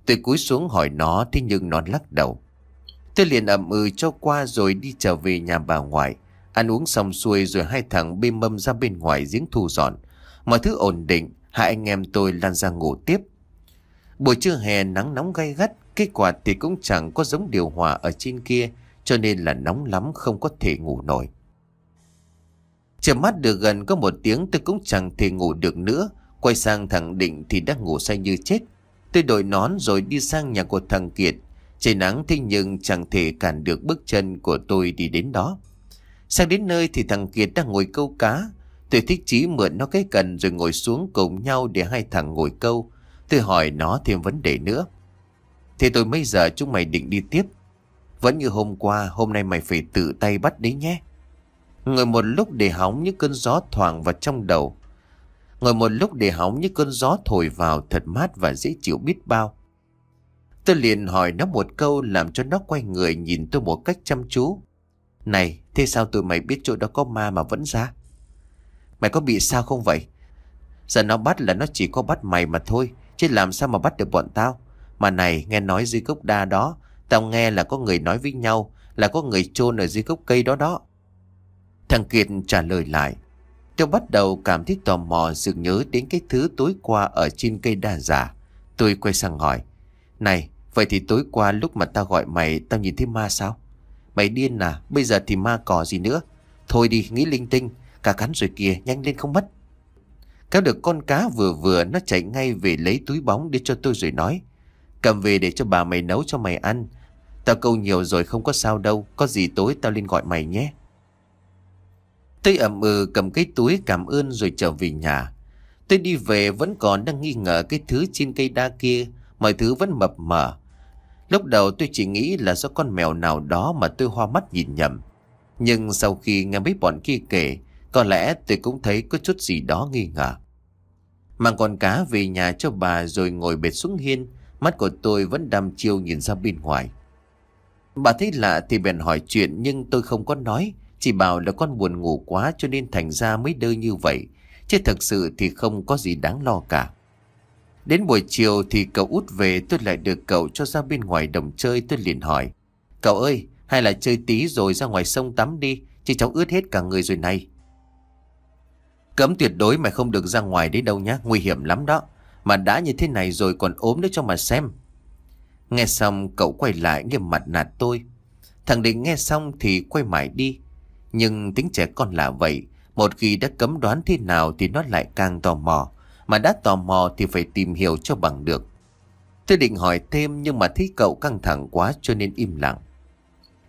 Tôi cúi xuống hỏi nó Thế nhưng nó lắc đầu Tôi liền ẩm ừ cho qua rồi đi trở về nhà bà ngoại. Ăn uống xong xuôi rồi hai thằng bê mâm ra bên ngoài giếng thu dọn. Mọi thứ ổn định, hai anh em tôi lan ra ngủ tiếp. Buổi trưa hè nắng nóng gay gắt, kết quả thì cũng chẳng có giống điều hòa ở trên kia, cho nên là nóng lắm không có thể ngủ nổi. Chợp mắt được gần có một tiếng tôi cũng chẳng thể ngủ được nữa, quay sang thằng Định thì đang ngủ say như chết. Tôi đội nón rồi đi sang nhà của thằng Kiệt Trời nắng thế nhưng chẳng thể cản được bước chân của tôi đi đến đó. Sang đến nơi thì thằng Kiệt đang ngồi câu cá. Tôi thích chí mượn nó cái cần rồi ngồi xuống cùng nhau để hai thằng ngồi câu. Tôi hỏi nó thêm vấn đề nữa. Thế tôi mấy giờ chúng mày định đi tiếp? Vẫn như hôm qua, hôm nay mày phải tự tay bắt đấy nhé. Ngồi một lúc để hóng những cơn gió thoảng vào trong đầu. Ngồi một lúc để hóng những cơn gió thổi vào thật mát và dễ chịu biết bao. Tôi liền hỏi nó một câu làm cho nó quay người nhìn tôi một cách chăm chú. Này, thế sao tụi mày biết chỗ đó có ma mà vẫn ra? Mày có bị sao không vậy? Giờ nó bắt là nó chỉ có bắt mày mà thôi, chứ làm sao mà bắt được bọn tao? Mà này, nghe nói dưới gốc đa đó, tao nghe là có người nói với nhau, là có người chôn ở dưới gốc cây đó đó. Thằng Kiệt trả lời lại. Tôi bắt đầu cảm thấy tò mò sự nhớ đến cái thứ tối qua ở trên cây đa giả. Tôi quay sang hỏi. Này, Vậy thì tối qua lúc mà tao gọi mày Tao nhìn thấy ma sao Mày điên à Bây giờ thì ma cỏ gì nữa Thôi đi nghĩ linh tinh Cả cắn rồi kìa nhanh lên không mất Kéo được con cá vừa vừa Nó chạy ngay về lấy túi bóng đi cho tôi rồi nói Cầm về để cho bà mày nấu cho mày ăn Tao câu nhiều rồi không có sao đâu Có gì tối tao lên gọi mày nhé Tôi ẩm ừ cầm cái túi cảm ơn rồi trở về nhà Tôi đi về vẫn còn đang nghi ngờ cái thứ trên cây đa kia Mọi thứ vẫn mập mờ Lúc đầu tôi chỉ nghĩ là do con mèo nào đó mà tôi hoa mắt nhìn nhầm. Nhưng sau khi nghe mấy bọn kia kể, có lẽ tôi cũng thấy có chút gì đó nghi ngờ. Mang con cá về nhà cho bà rồi ngồi bệt xuống hiên, mắt của tôi vẫn đăm chiêu nhìn ra bên ngoài. Bà thấy lạ thì bèn hỏi chuyện nhưng tôi không có nói, chỉ bảo là con buồn ngủ quá cho nên thành ra mới đơ như vậy, chứ thật sự thì không có gì đáng lo cả. Đến buổi chiều thì cậu út về tôi lại được cậu cho ra bên ngoài đồng chơi tôi liền hỏi. Cậu ơi, hay là chơi tí rồi ra ngoài sông tắm đi, chứ cháu ướt hết cả người rồi này. Cấm tuyệt đối mày không được ra ngoài đấy đâu nhá, nguy hiểm lắm đó. Mà đã như thế này rồi còn ốm nữa cho mà xem. Nghe xong cậu quay lại nghiêm mặt nạt tôi. Thằng Định nghe xong thì quay mãi đi. Nhưng tính trẻ con là vậy, một khi đã cấm đoán thế nào thì nó lại càng tò mò. Mà đã tò mò thì phải tìm hiểu cho bằng được Tôi định hỏi thêm nhưng mà thấy cậu căng thẳng quá cho nên im lặng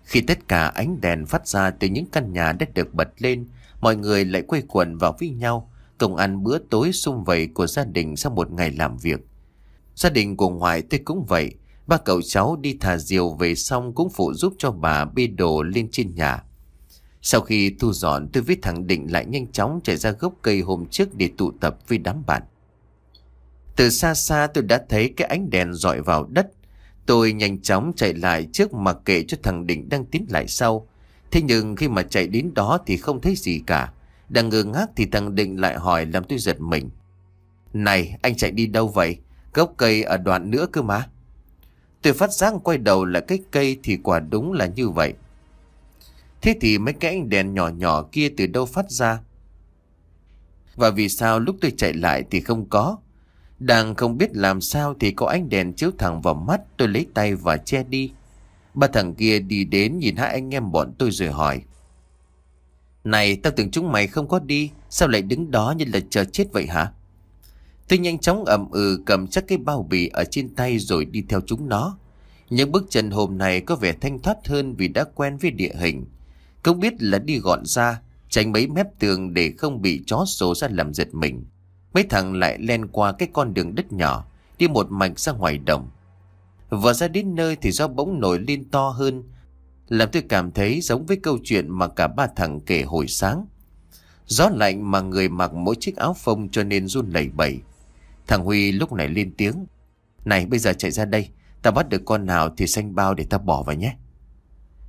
Khi tất cả ánh đèn phát ra từ những căn nhà đã được bật lên Mọi người lại quây quần vào với nhau Cùng ăn bữa tối sum vầy của gia đình sau một ngày làm việc Gia đình của ngoại tôi cũng vậy Ba cậu cháu đi thả diều về xong cũng phụ giúp cho bà bê đồ lên trên nhà sau khi thu dọn tôi với thằng Định lại nhanh chóng chạy ra gốc cây hôm trước để tụ tập với đám bạn. Từ xa xa tôi đã thấy cái ánh đèn dọi vào đất. Tôi nhanh chóng chạy lại trước mặc kệ cho thằng Định đang tiến lại sau. Thế nhưng khi mà chạy đến đó thì không thấy gì cả. Đang ngơ ngác thì thằng Định lại hỏi làm tôi giật mình. Này, anh chạy đi đâu vậy? Gốc cây ở đoạn nữa cơ mà. Tôi phát giác quay đầu là cái cây thì quả đúng là như vậy. Thế thì mấy cái ánh đèn nhỏ nhỏ kia từ đâu phát ra? Và vì sao lúc tôi chạy lại thì không có? Đang không biết làm sao thì có ánh đèn chiếu thẳng vào mắt tôi lấy tay và che đi. Ba thằng kia đi đến nhìn hai anh em bọn tôi rồi hỏi. Này, tao tưởng chúng mày không có đi, sao lại đứng đó như là chờ chết vậy hả? Tôi nhanh chóng ẩm ừ cầm chắc cái bao bì ở trên tay rồi đi theo chúng nó. Những bước chân hôm nay có vẻ thanh thoát hơn vì đã quen với địa hình. Không biết là đi gọn ra Tránh mấy mép tường để không bị chó sổ ra làm giật mình Mấy thằng lại len qua cái con đường đất nhỏ Đi một mạch ra ngoài đồng Và ra đến nơi thì gió bỗng nổi lên to hơn Làm tôi cảm thấy giống với câu chuyện mà cả ba thằng kể hồi sáng Gió lạnh mà người mặc mỗi chiếc áo phông cho nên run lẩy bẩy Thằng Huy lúc này lên tiếng Này bây giờ chạy ra đây Ta bắt được con nào thì xanh bao để ta bỏ vào nhé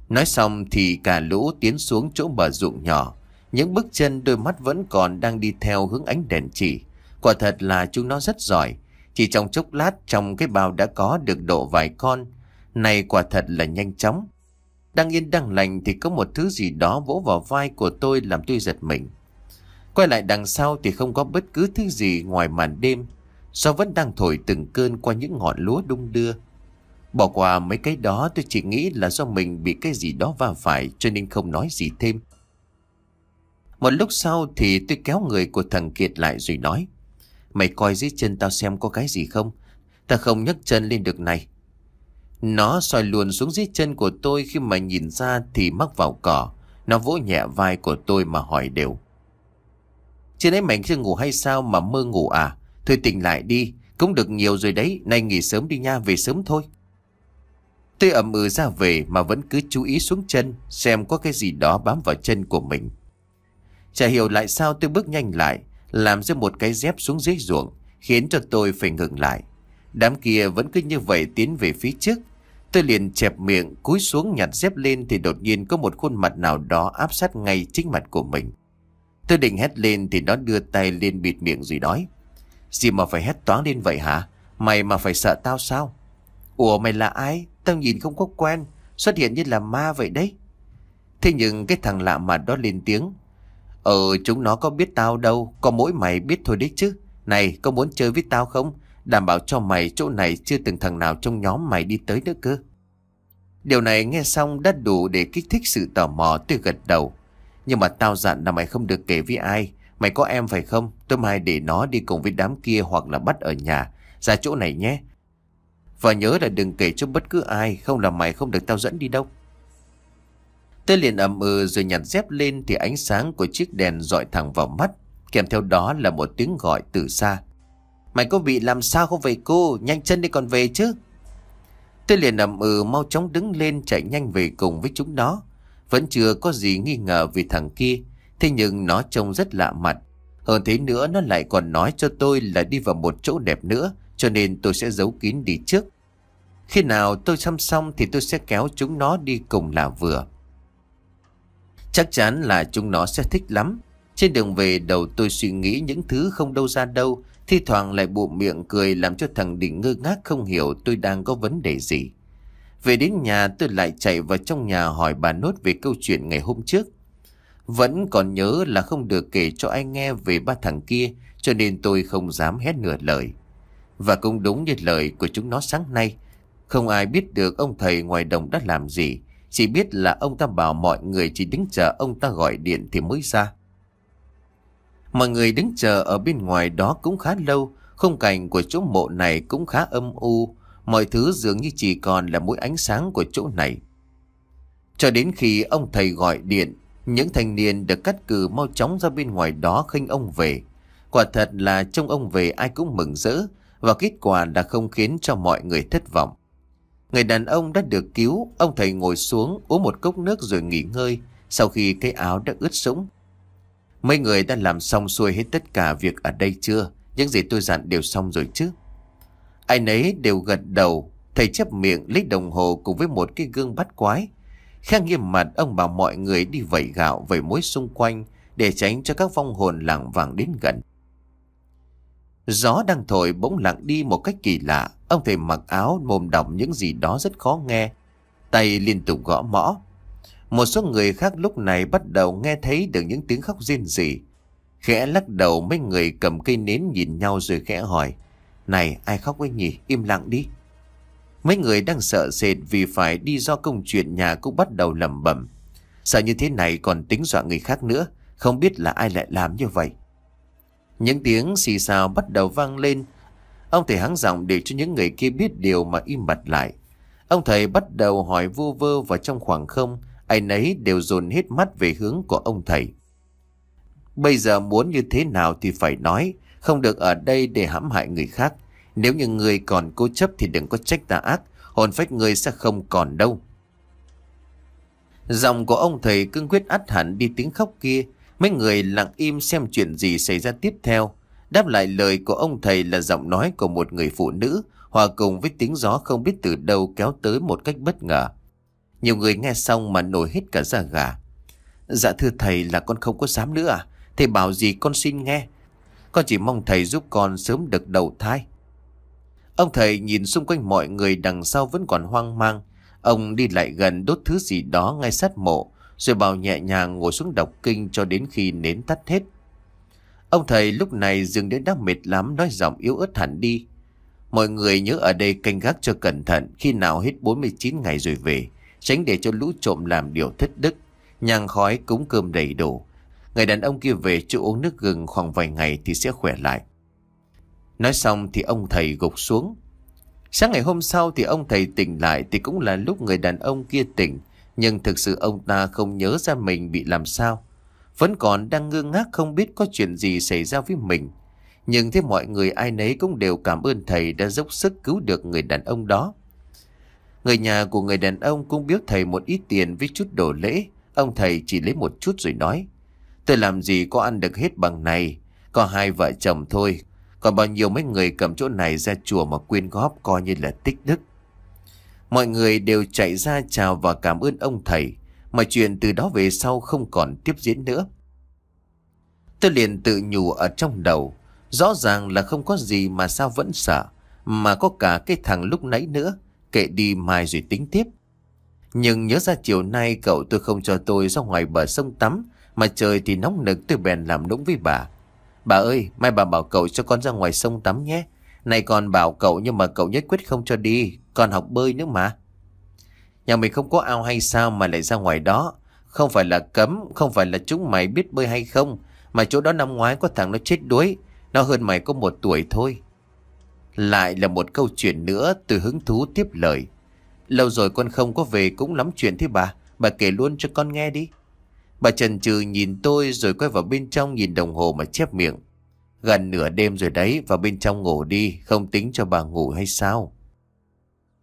Nói xong thì cả lũ tiến xuống chỗ bờ ruộng nhỏ. Những bước chân đôi mắt vẫn còn đang đi theo hướng ánh đèn chỉ. Quả thật là chúng nó rất giỏi. Chỉ trong chốc lát trong cái bao đã có được độ vài con. Này quả thật là nhanh chóng. Đang yên đang lành thì có một thứ gì đó vỗ vào vai của tôi làm tôi giật mình. Quay lại đằng sau thì không có bất cứ thứ gì ngoài màn đêm. Gió vẫn đang thổi từng cơn qua những ngọn lúa đung đưa. Bỏ qua mấy cái đó tôi chỉ nghĩ là do mình bị cái gì đó va phải cho nên không nói gì thêm. Một lúc sau thì tôi kéo người của thằng Kiệt lại rồi nói. Mày coi dưới chân tao xem có cái gì không. Ta không nhấc chân lên được này. Nó soi luồn xuống dưới chân của tôi khi mà nhìn ra thì mắc vào cỏ. Nó vỗ nhẹ vai của tôi mà hỏi đều. Trên ấy mày chưa ngủ hay sao mà mơ ngủ à? Thôi tỉnh lại đi. Cũng được nhiều rồi đấy. Nay nghỉ sớm đi nha, về sớm thôi. Tôi ẩm ừ ra về mà vẫn cứ chú ý xuống chân Xem có cái gì đó bám vào chân của mình Chả hiểu lại sao tôi bước nhanh lại Làm ra một cái dép xuống dưới ruộng Khiến cho tôi phải ngừng lại Đám kia vẫn cứ như vậy tiến về phía trước Tôi liền chẹp miệng Cúi xuống nhặt dép lên Thì đột nhiên có một khuôn mặt nào đó áp sát ngay chính mặt của mình Tôi định hét lên Thì nó đưa tay lên bịt miệng rồi nói Gì mà phải hét toán lên vậy hả Mày mà phải sợ tao sao Ủa mày là ai Tao nhìn không có quen Xuất hiện như là ma vậy đấy Thế nhưng cái thằng lạ mặt đó lên tiếng Ờ chúng nó có biết tao đâu Có mỗi mày biết thôi đấy chứ Này có muốn chơi với tao không Đảm bảo cho mày chỗ này chưa từng thằng nào trong nhóm mày đi tới nữa cơ Điều này nghe xong đã đủ để kích thích sự tò mò từ gật đầu Nhưng mà tao dặn là mày không được kể với ai Mày có em phải không Tôi mai để nó đi cùng với đám kia hoặc là bắt ở nhà Ra chỗ này nhé và nhớ là đừng kể cho bất cứ ai Không là mày không được tao dẫn đi đâu Tê liền ầm ừ rồi nhặt dép lên Thì ánh sáng của chiếc đèn dọi thẳng vào mắt Kèm theo đó là một tiếng gọi từ xa Mày có bị làm sao không vậy cô Nhanh chân đi còn về chứ Tê liền ầm ừ mau chóng đứng lên Chạy nhanh về cùng với chúng nó Vẫn chưa có gì nghi ngờ về thằng kia Thế nhưng nó trông rất lạ mặt Hơn thế nữa nó lại còn nói cho tôi là đi vào một chỗ đẹp nữa cho nên tôi sẽ giấu kín đi trước Khi nào tôi chăm xong thì tôi sẽ kéo chúng nó đi cùng là vừa Chắc chắn là chúng nó sẽ thích lắm Trên đường về đầu tôi suy nghĩ những thứ không đâu ra đâu Thi thoảng lại bụng miệng cười làm cho thằng đỉnh ngơ ngác không hiểu tôi đang có vấn đề gì về đến nhà tôi lại chạy vào trong nhà hỏi bà nốt về câu chuyện ngày hôm trước. Vẫn còn nhớ là không được kể cho ai nghe về ba thằng kia cho nên tôi không dám hét nửa lời. Và cũng đúng như lời của chúng nó sáng nay Không ai biết được ông thầy ngoài đồng đã làm gì Chỉ biết là ông ta bảo mọi người chỉ đứng chờ ông ta gọi điện thì mới ra Mọi người đứng chờ ở bên ngoài đó cũng khá lâu Không cảnh của chỗ mộ này cũng khá âm u Mọi thứ dường như chỉ còn là mũi ánh sáng của chỗ này Cho đến khi ông thầy gọi điện Những thanh niên được cắt cử mau chóng ra bên ngoài đó khinh ông về Quả thật là trông ông về ai cũng mừng rỡ và kết quả đã không khiến cho mọi người thất vọng. Người đàn ông đã được cứu, ông thầy ngồi xuống uống một cốc nước rồi nghỉ ngơi sau khi cái áo đã ướt sũng. Mấy người đã làm xong xuôi hết tất cả việc ở đây chưa? Những gì tôi dặn đều xong rồi chứ? Ai nấy đều gật đầu, thầy chấp miệng lấy đồng hồ cùng với một cái gương bắt quái. Khang nghiêm mặt ông bảo mọi người đi vẩy gạo vẩy muối xung quanh để tránh cho các vong hồn lảng vàng đến gần. Gió đang thổi bỗng lặng đi một cách kỳ lạ. Ông thầy mặc áo mồm đọc những gì đó rất khó nghe. Tay liên tục gõ mõ. Một số người khác lúc này bắt đầu nghe thấy được những tiếng khóc riêng gì Khẽ lắc đầu mấy người cầm cây nến nhìn nhau rồi khẽ hỏi. Này ai khóc ấy nhỉ im lặng đi. Mấy người đang sợ sệt vì phải đi do công chuyện nhà cũng bắt đầu lầm bẩm. Sợ như thế này còn tính dọa người khác nữa. Không biết là ai lại làm như vậy. Những tiếng xì xào bắt đầu vang lên. Ông thầy hắng giọng để cho những người kia biết điều mà im bặt lại. Ông thầy bắt đầu hỏi vô vơ vào trong khoảng không, ai nấy đều dồn hết mắt về hướng của ông thầy. Bây giờ muốn như thế nào thì phải nói, không được ở đây để hãm hại người khác. Nếu như người còn cố chấp thì đừng có trách ta ác, hồn phách người sẽ không còn đâu. Giọng của ông thầy cương quyết át hẳn đi tiếng khóc kia, Mấy người lặng im xem chuyện gì xảy ra tiếp theo. Đáp lại lời của ông thầy là giọng nói của một người phụ nữ, hòa cùng với tiếng gió không biết từ đâu kéo tới một cách bất ngờ. Nhiều người nghe xong mà nổi hết cả da gà. Dạ thưa thầy là con không có dám nữa à? Thầy bảo gì con xin nghe. Con chỉ mong thầy giúp con sớm được đầu thai. Ông thầy nhìn xung quanh mọi người đằng sau vẫn còn hoang mang. Ông đi lại gần đốt thứ gì đó ngay sát mộ, rồi bảo nhẹ nhàng ngồi xuống đọc kinh cho đến khi nến tắt hết Ông thầy lúc này dừng đến đã mệt lắm nói giọng yếu ớt hẳn đi Mọi người nhớ ở đây canh gác cho cẩn thận khi nào hết 49 ngày rồi về Tránh để cho lũ trộm làm điều thất đức Nhang khói cúng cơm đầy đủ Người đàn ông kia về chỗ uống nước gừng khoảng vài ngày thì sẽ khỏe lại Nói xong thì ông thầy gục xuống Sáng ngày hôm sau thì ông thầy tỉnh lại thì cũng là lúc người đàn ông kia tỉnh nhưng thực sự ông ta không nhớ ra mình bị làm sao Vẫn còn đang ngơ ngác không biết có chuyện gì xảy ra với mình Nhưng thế mọi người ai nấy cũng đều cảm ơn thầy đã dốc sức cứu được người đàn ông đó Người nhà của người đàn ông cũng biết thầy một ít tiền với chút đồ lễ Ông thầy chỉ lấy một chút rồi nói Tôi làm gì có ăn được hết bằng này Có hai vợ chồng thôi Còn bao nhiêu mấy người cầm chỗ này ra chùa mà quyên góp coi như là tích đức Mọi người đều chạy ra chào và cảm ơn ông thầy Mà chuyện từ đó về sau không còn tiếp diễn nữa Tôi liền tự nhủ ở trong đầu Rõ ràng là không có gì mà sao vẫn sợ Mà có cả cái thằng lúc nãy nữa Kệ đi mai rồi tính tiếp Nhưng nhớ ra chiều nay cậu tôi không cho tôi ra ngoài bờ sông tắm Mà trời thì nóng nực tôi bèn làm đúng với bà Bà ơi mai bà bảo cậu cho con ra ngoài sông tắm nhé Này còn bảo cậu nhưng mà cậu nhất quyết không cho đi còn học bơi nữa mà. Nhà mình không có ao hay sao mà lại ra ngoài đó. Không phải là cấm, không phải là chúng mày biết bơi hay không. Mà chỗ đó năm ngoái có thằng nó chết đuối. Nó hơn mày có một tuổi thôi. Lại là một câu chuyện nữa từ hứng thú tiếp lời. Lâu rồi con không có về cũng lắm chuyện thế bà. Bà kể luôn cho con nghe đi. Bà trần trừ nhìn tôi rồi quay vào bên trong nhìn đồng hồ mà chép miệng. Gần nửa đêm rồi đấy vào bên trong ngủ đi, không tính cho bà ngủ hay sao?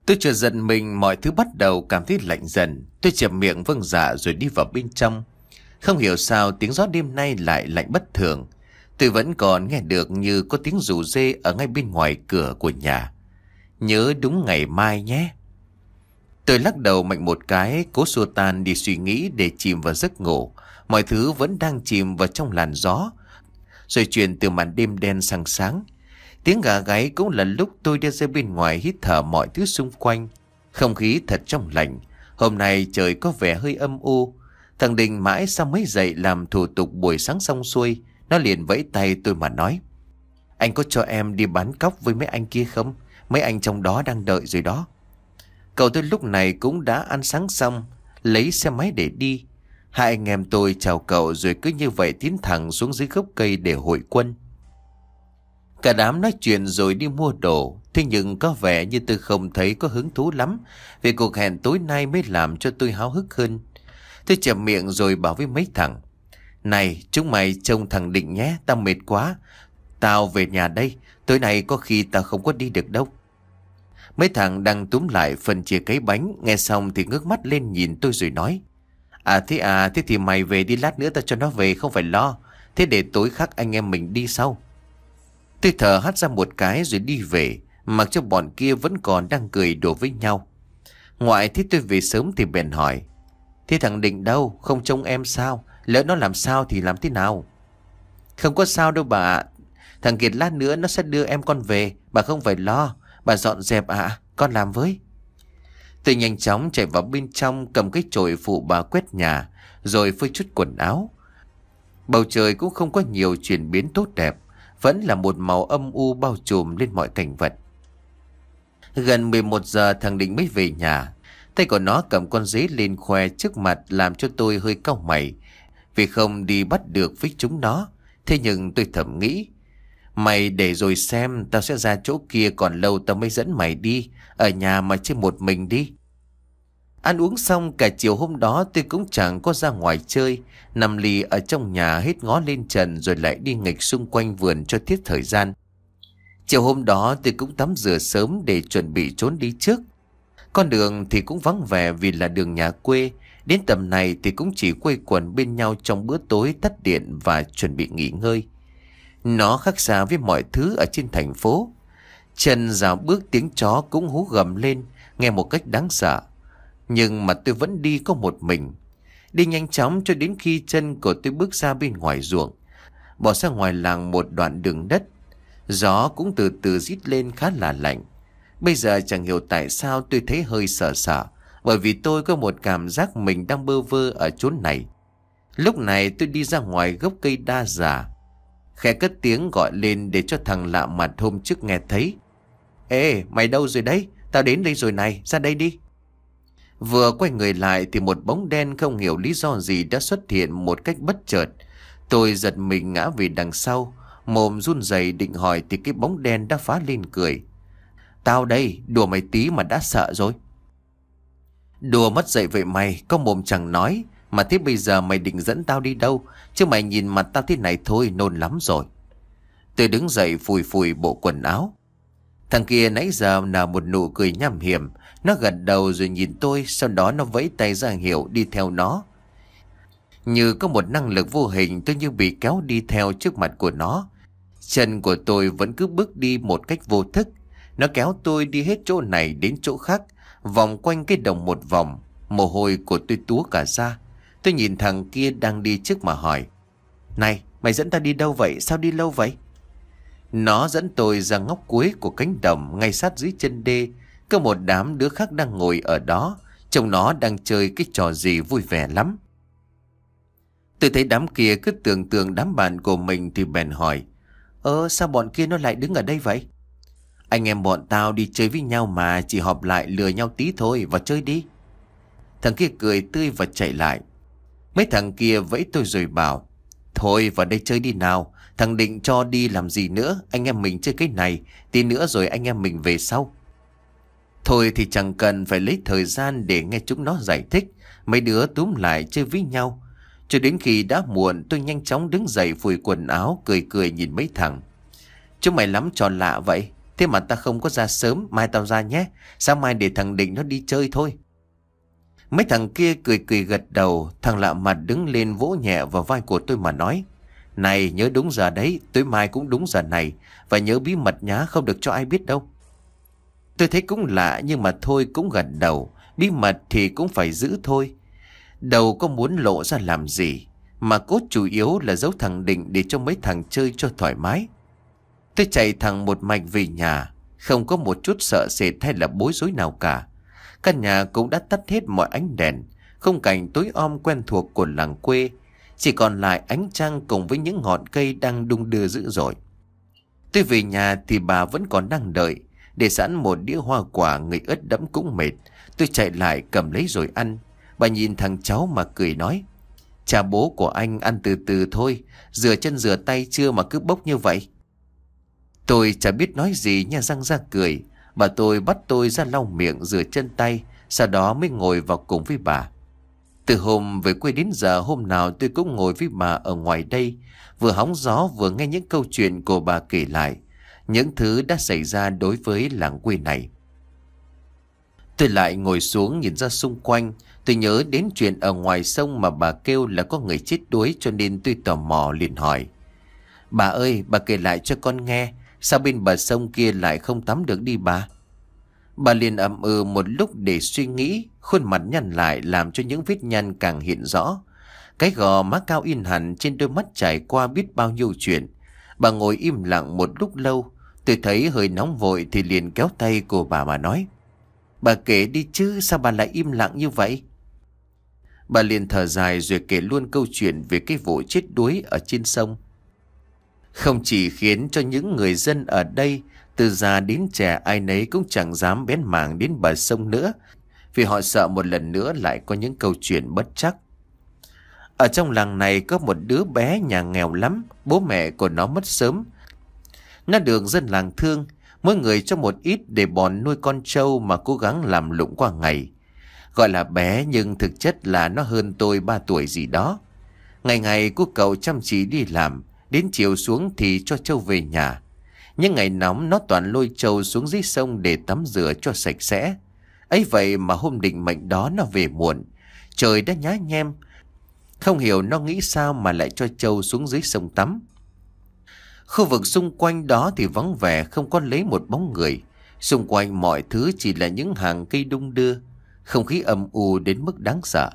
Tôi chợt giật mình mọi thứ bắt đầu cảm thấy lạnh dần Tôi chẹp miệng vâng dạ rồi đi vào bên trong Không hiểu sao tiếng gió đêm nay lại lạnh bất thường Tôi vẫn còn nghe được như có tiếng rủ dê ở ngay bên ngoài cửa của nhà Nhớ đúng ngày mai nhé Tôi lắc đầu mạnh một cái Cố xua tan đi suy nghĩ để chìm vào giấc ngủ Mọi thứ vẫn đang chìm vào trong làn gió Rồi chuyển từ màn đêm đen sang sáng Tiếng gà gáy cũng là lúc tôi đi ra bên ngoài hít thở mọi thứ xung quanh. Không khí thật trong lành. Hôm nay trời có vẻ hơi âm u. Thằng Đình mãi sau mấy dậy làm thủ tục buổi sáng xong xuôi. Nó liền vẫy tay tôi mà nói. Anh có cho em đi bán cóc với mấy anh kia không? Mấy anh trong đó đang đợi rồi đó. Cậu tôi lúc này cũng đã ăn sáng xong. Lấy xe máy để đi. Hai anh em tôi chào cậu rồi cứ như vậy tiến thẳng xuống dưới gốc cây để hội quân. Cả đám nói chuyện rồi đi mua đồ Thế nhưng có vẻ như tôi không thấy có hứng thú lắm Vì cuộc hẹn tối nay mới làm cho tôi háo hức hơn Tôi chậm miệng rồi bảo với mấy thằng Này chúng mày trông thằng Định nhé Tao mệt quá Tao về nhà đây Tối nay có khi tao không có đi được đâu Mấy thằng đang túm lại phần chia cái bánh Nghe xong thì ngước mắt lên nhìn tôi rồi nói À thế à thế thì mày về đi lát nữa tao cho nó về không phải lo Thế để tối khác anh em mình đi sau Tôi thở hắt ra một cái rồi đi về Mặc cho bọn kia vẫn còn đang cười đùa với nhau Ngoại thấy tôi về sớm thì bèn hỏi Thế thằng Định đâu Không trông em sao Lỡ nó làm sao thì làm thế nào Không có sao đâu bà Thằng Kiệt lát nữa nó sẽ đưa em con về Bà không phải lo Bà dọn dẹp ạ à, Con làm với Tôi nhanh chóng chạy vào bên trong Cầm cái chổi phụ bà quét nhà Rồi phơi chút quần áo Bầu trời cũng không có nhiều chuyển biến tốt đẹp vẫn là một màu âm u bao trùm lên mọi cảnh vật. Gần 11 giờ thằng Định mới về nhà. Tay của nó cầm con dế lên khoe trước mặt làm cho tôi hơi cau mày. Vì không đi bắt được với chúng nó. Thế nhưng tôi thầm nghĩ. Mày để rồi xem tao sẽ ra chỗ kia còn lâu tao mới dẫn mày đi. Ở nhà mà chơi một mình đi. Ăn uống xong cả chiều hôm đó tôi cũng chẳng có ra ngoài chơi, nằm lì ở trong nhà hết ngó lên trần rồi lại đi nghịch xung quanh vườn cho tiết thời gian. Chiều hôm đó tôi cũng tắm rửa sớm để chuẩn bị trốn đi trước. Con đường thì cũng vắng vẻ vì là đường nhà quê, đến tầm này thì cũng chỉ quây quần bên nhau trong bữa tối tắt điện và chuẩn bị nghỉ ngơi. Nó khác xa với mọi thứ ở trên thành phố. Trần dạo bước tiếng chó cũng hú gầm lên, nghe một cách đáng sợ. Nhưng mà tôi vẫn đi có một mình Đi nhanh chóng cho đến khi chân của tôi bước ra bên ngoài ruộng Bỏ ra ngoài làng một đoạn đường đất Gió cũng từ từ rít lên khá là lạnh Bây giờ chẳng hiểu tại sao tôi thấy hơi sợ sợ Bởi vì tôi có một cảm giác mình đang bơ vơ ở chốn này Lúc này tôi đi ra ngoài gốc cây đa già Khẽ cất tiếng gọi lên để cho thằng lạ mặt hôm trước nghe thấy Ê mày đâu rồi đấy Tao đến đây rồi này ra đây đi Vừa quay người lại thì một bóng đen không hiểu lý do gì đã xuất hiện một cách bất chợt. Tôi giật mình ngã về đằng sau, mồm run rẩy định hỏi thì cái bóng đen đã phá lên cười. Tao đây, đùa mày tí mà đã sợ rồi. Đùa mất dậy vậy mày, có mồm chẳng nói, mà thế bây giờ mày định dẫn tao đi đâu, chứ mày nhìn mặt tao thế này thôi nôn lắm rồi. Tôi đứng dậy phùi phùi bộ quần áo. Thằng kia nãy giờ nở một nụ cười nham hiểm, nó gật đầu rồi nhìn tôi Sau đó nó vẫy tay ra hiệu đi theo nó Như có một năng lực vô hình Tôi như bị kéo đi theo trước mặt của nó Chân của tôi vẫn cứ bước đi một cách vô thức Nó kéo tôi đi hết chỗ này đến chỗ khác Vòng quanh cái đồng một vòng Mồ hôi của tôi túa cả ra Tôi nhìn thằng kia đang đi trước mà hỏi Này mày dẫn ta đi đâu vậy Sao đi lâu vậy Nó dẫn tôi ra ngóc cuối của cánh đồng ngay sát dưới chân đê có một đám đứa khác đang ngồi ở đó Trông nó đang chơi cái trò gì vui vẻ lắm Tôi thấy đám kia cứ tưởng tượng đám bạn của mình thì bèn hỏi Ơ sao bọn kia nó lại đứng ở đây vậy? Anh em bọn tao đi chơi với nhau mà Chỉ họp lại lừa nhau tí thôi và chơi đi Thằng kia cười tươi và chạy lại Mấy thằng kia vẫy tôi rồi bảo Thôi vào đây chơi đi nào Thằng định cho đi làm gì nữa Anh em mình chơi cái này Tí nữa rồi anh em mình về sau Thôi thì chẳng cần phải lấy thời gian để nghe chúng nó giải thích. Mấy đứa túm lại chơi với nhau. Cho đến khi đã muộn tôi nhanh chóng đứng dậy phủi quần áo cười cười nhìn mấy thằng. Chúng mày lắm tròn lạ vậy. Thế mà ta không có ra sớm, mai tao ra nhé. Sáng mai để thằng Định nó đi chơi thôi. Mấy thằng kia cười cười gật đầu, thằng lạ mặt đứng lên vỗ nhẹ vào vai của tôi mà nói. Này nhớ đúng giờ đấy, tối mai cũng đúng giờ này. Và nhớ bí mật nhá không được cho ai biết đâu. Tôi thấy cũng lạ nhưng mà thôi cũng gật đầu Bí mật thì cũng phải giữ thôi Đầu có muốn lộ ra làm gì Mà cốt chủ yếu là giấu thằng Định Để cho mấy thằng chơi cho thoải mái Tôi chạy thẳng một mạch về nhà Không có một chút sợ sệt hay là bối rối nào cả Căn nhà cũng đã tắt hết mọi ánh đèn Không cảnh tối om quen thuộc của làng quê Chỉ còn lại ánh trăng cùng với những ngọn cây đang đung đưa dữ dội Tôi về nhà thì bà vẫn còn đang đợi để sẵn một đĩa hoa quả người ướt đẫm cũng mệt Tôi chạy lại cầm lấy rồi ăn Bà nhìn thằng cháu mà cười nói Cha bố của anh ăn từ từ thôi Rửa chân rửa tay chưa mà cứ bốc như vậy Tôi chả biết nói gì nha răng ra cười Bà tôi bắt tôi ra lau miệng rửa chân tay Sau đó mới ngồi vào cùng với bà Từ hôm về quê đến giờ hôm nào tôi cũng ngồi với bà ở ngoài đây Vừa hóng gió vừa nghe những câu chuyện của bà kể lại những thứ đã xảy ra đối với làng quê này. Tôi lại ngồi xuống nhìn ra xung quanh, tôi nhớ đến chuyện ở ngoài sông mà bà kêu là có người chết đuối cho nên tôi tò mò liền hỏi. Bà ơi, bà kể lại cho con nghe, sao bên bờ sông kia lại không tắm được đi bà? Bà liền ậm ừ một lúc để suy nghĩ, khuôn mặt nhăn lại làm cho những vết nhăn càng hiện rõ. Cái gò má cao in hẳn trên đôi mắt trải qua biết bao nhiêu chuyện. Bà ngồi im lặng một lúc lâu, Tôi thấy hơi nóng vội thì liền kéo tay của bà mà nói. Bà kể đi chứ sao bà lại im lặng như vậy? Bà liền thở dài rồi kể luôn câu chuyện về cái vụ chết đuối ở trên sông. Không chỉ khiến cho những người dân ở đây từ già đến trẻ ai nấy cũng chẳng dám bén mảng đến bờ sông nữa vì họ sợ một lần nữa lại có những câu chuyện bất chắc. Ở trong làng này có một đứa bé nhà nghèo lắm, bố mẹ của nó mất sớm nó được dân làng thương, mỗi người cho một ít để bọn nuôi con trâu mà cố gắng làm lụng qua ngày. Gọi là bé nhưng thực chất là nó hơn tôi 3 tuổi gì đó. Ngày ngày cô cậu chăm chỉ đi làm, đến chiều xuống thì cho trâu về nhà. Những ngày nóng nó toàn lôi trâu xuống dưới sông để tắm rửa cho sạch sẽ. ấy vậy mà hôm định mệnh đó nó về muộn. Trời đã nhá nhem. Không hiểu nó nghĩ sao mà lại cho trâu xuống dưới sông tắm. Khu vực xung quanh đó thì vắng vẻ không có lấy một bóng người. Xung quanh mọi thứ chỉ là những hàng cây đung đưa. Không khí âm u đến mức đáng sợ.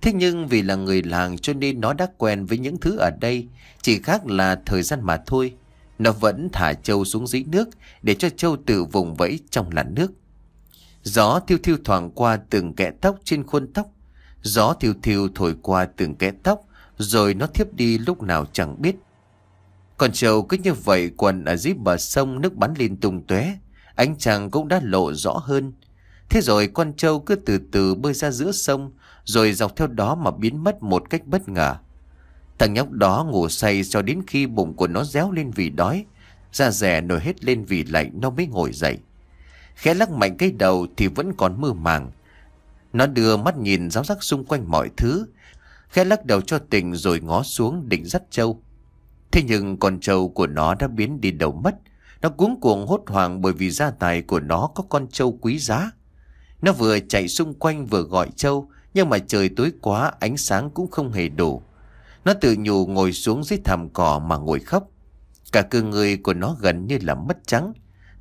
Thế nhưng vì là người làng cho nên nó đã quen với những thứ ở đây. Chỉ khác là thời gian mà thôi. Nó vẫn thả châu xuống dĩ nước để cho châu tự vùng vẫy trong làn nước. Gió thiêu thiêu thoảng qua từng kẽ tóc trên khuôn tóc. Gió thiêu thiêu thổi qua từng kẽ tóc rồi nó thiếp đi lúc nào chẳng biết. Con trâu cứ như vậy quần ở dưới bờ sông nước bắn lên tung tóe Ánh chàng cũng đã lộ rõ hơn Thế rồi con trâu cứ từ từ bơi ra giữa sông Rồi dọc theo đó mà biến mất một cách bất ngờ Thằng nhóc đó ngủ say cho đến khi bụng của nó réo lên vì đói Da rẻ nổi hết lên vì lạnh nó mới ngồi dậy Khẽ lắc mạnh cái đầu thì vẫn còn mơ màng Nó đưa mắt nhìn giáo giác xung quanh mọi thứ Khẽ lắc đầu cho tỉnh rồi ngó xuống định dắt trâu Thế nhưng con trâu của nó đã biến đi đầu mất. Nó cuống cuồng hốt hoảng bởi vì gia tài của nó có con trâu quý giá. Nó vừa chạy xung quanh vừa gọi trâu, nhưng mà trời tối quá ánh sáng cũng không hề đủ. Nó tự nhủ ngồi xuống dưới thảm cỏ mà ngồi khóc. Cả cơ người của nó gần như là mất trắng.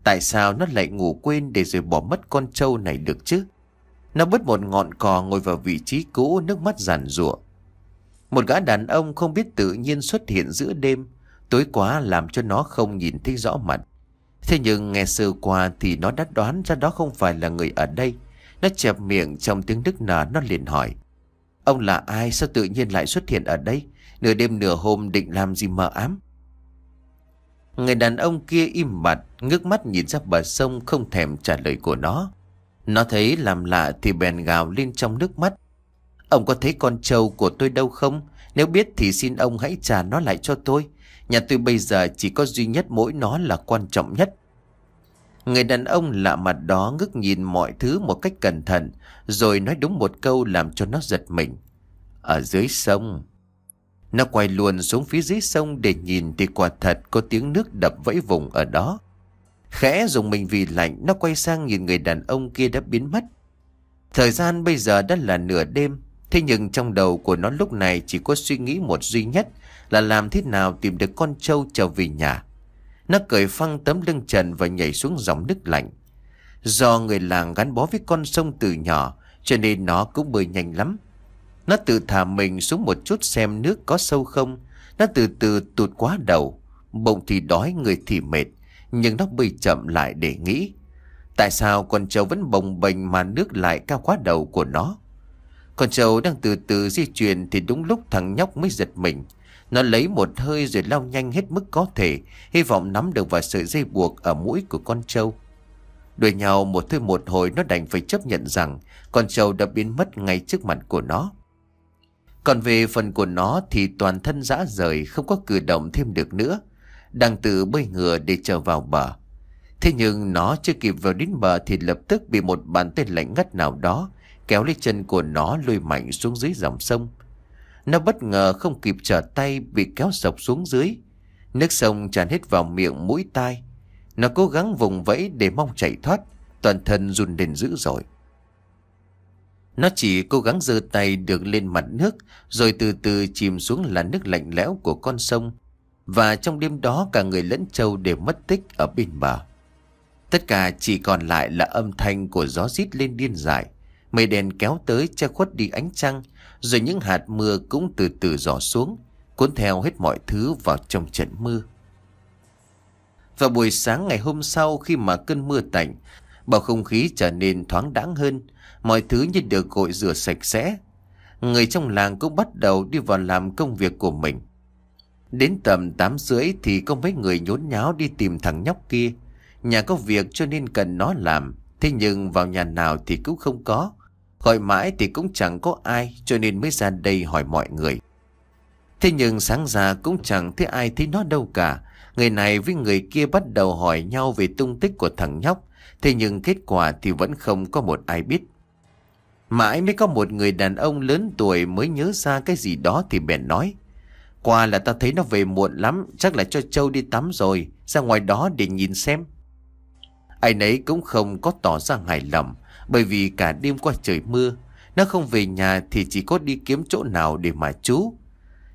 Tại sao nó lại ngủ quên để rồi bỏ mất con trâu này được chứ? Nó bứt một ngọn cỏ ngồi vào vị trí cũ nước mắt giàn ruộng. Một gã đàn ông không biết tự nhiên xuất hiện giữa đêm Tối quá làm cho nó không nhìn thấy rõ mặt Thế nhưng nghe sơ qua thì nó đã đoán ra đó không phải là người ở đây Nó chẹp miệng trong tiếng Đức nở nó liền hỏi Ông là ai sao tự nhiên lại xuất hiện ở đây Nửa đêm nửa hôm định làm gì mờ ám Người đàn ông kia im mặt Ngước mắt nhìn ra bờ sông không thèm trả lời của nó Nó thấy làm lạ thì bèn gào lên trong nước mắt Ông có thấy con trâu của tôi đâu không? Nếu biết thì xin ông hãy trả nó lại cho tôi. Nhà tôi bây giờ chỉ có duy nhất mỗi nó là quan trọng nhất. Người đàn ông lạ mặt đó ngước nhìn mọi thứ một cách cẩn thận, rồi nói đúng một câu làm cho nó giật mình. Ở dưới sông. Nó quay luồn xuống phía dưới sông để nhìn thì quả thật có tiếng nước đập vẫy vùng ở đó. Khẽ dùng mình vì lạnh, nó quay sang nhìn người đàn ông kia đã biến mất. Thời gian bây giờ đã là nửa đêm, Thế nhưng trong đầu của nó lúc này chỉ có suy nghĩ một duy nhất là làm thế nào tìm được con trâu trở về nhà. Nó cởi phăng tấm lưng trần và nhảy xuống dòng nước lạnh. Do người làng gắn bó với con sông từ nhỏ cho nên nó cũng bơi nhanh lắm. Nó tự thả mình xuống một chút xem nước có sâu không. Nó từ từ tụt quá đầu. Bụng thì đói, người thì mệt. Nhưng nó bơi chậm lại để nghĩ. Tại sao con trâu vẫn bồng bềnh mà nước lại cao quá đầu của nó? Con trâu đang từ từ di chuyển thì đúng lúc thằng nhóc mới giật mình. Nó lấy một hơi rồi lao nhanh hết mức có thể, hy vọng nắm được vào sợi dây buộc ở mũi của con trâu. Đuổi nhau một thứ một hồi nó đành phải chấp nhận rằng con trâu đã biến mất ngay trước mặt của nó. Còn về phần của nó thì toàn thân rã rời không có cử động thêm được nữa. Đang tự bơi ngừa để trở vào bờ. Thế nhưng nó chưa kịp vào đến bờ thì lập tức bị một bàn tay lạnh ngắt nào đó kéo lấy chân của nó lôi mạnh xuống dưới dòng sông. Nó bất ngờ không kịp trở tay bị kéo sộc xuống dưới. Nước sông tràn hết vào miệng mũi tai. Nó cố gắng vùng vẫy để mong chạy thoát, toàn thân run đền dữ dội. Nó chỉ cố gắng giơ tay được lên mặt nước rồi từ từ chìm xuống là nước lạnh lẽo của con sông. Và trong đêm đó cả người lẫn trâu đều mất tích ở bên bờ. Tất cả chỉ còn lại là âm thanh của gió rít lên điên dại. Mây đèn kéo tới che khuất đi ánh trăng Rồi những hạt mưa cũng từ từ giỏ xuống Cuốn theo hết mọi thứ vào trong trận mưa Vào buổi sáng ngày hôm sau khi mà cơn mưa tạnh Bầu không khí trở nên thoáng đãng hơn Mọi thứ như được gội rửa sạch sẽ Người trong làng cũng bắt đầu đi vào làm công việc của mình Đến tầm 8 rưỡi thì có mấy người nhốn nháo đi tìm thằng nhóc kia Nhà có việc cho nên cần nó làm Thế nhưng vào nhà nào thì cũng không có Gọi mãi thì cũng chẳng có ai cho nên mới ra đây hỏi mọi người. Thế nhưng sáng ra cũng chẳng thấy ai thấy nó đâu cả. Người này với người kia bắt đầu hỏi nhau về tung tích của thằng nhóc. Thế nhưng kết quả thì vẫn không có một ai biết. Mãi mới có một người đàn ông lớn tuổi mới nhớ ra cái gì đó thì bèn nói. Qua là ta thấy nó về muộn lắm, chắc là cho Châu đi tắm rồi, ra ngoài đó để nhìn xem. Ai nấy cũng không có tỏ ra hài lòng, bởi vì cả đêm qua trời mưa Nó không về nhà thì chỉ có đi kiếm chỗ nào để mà trú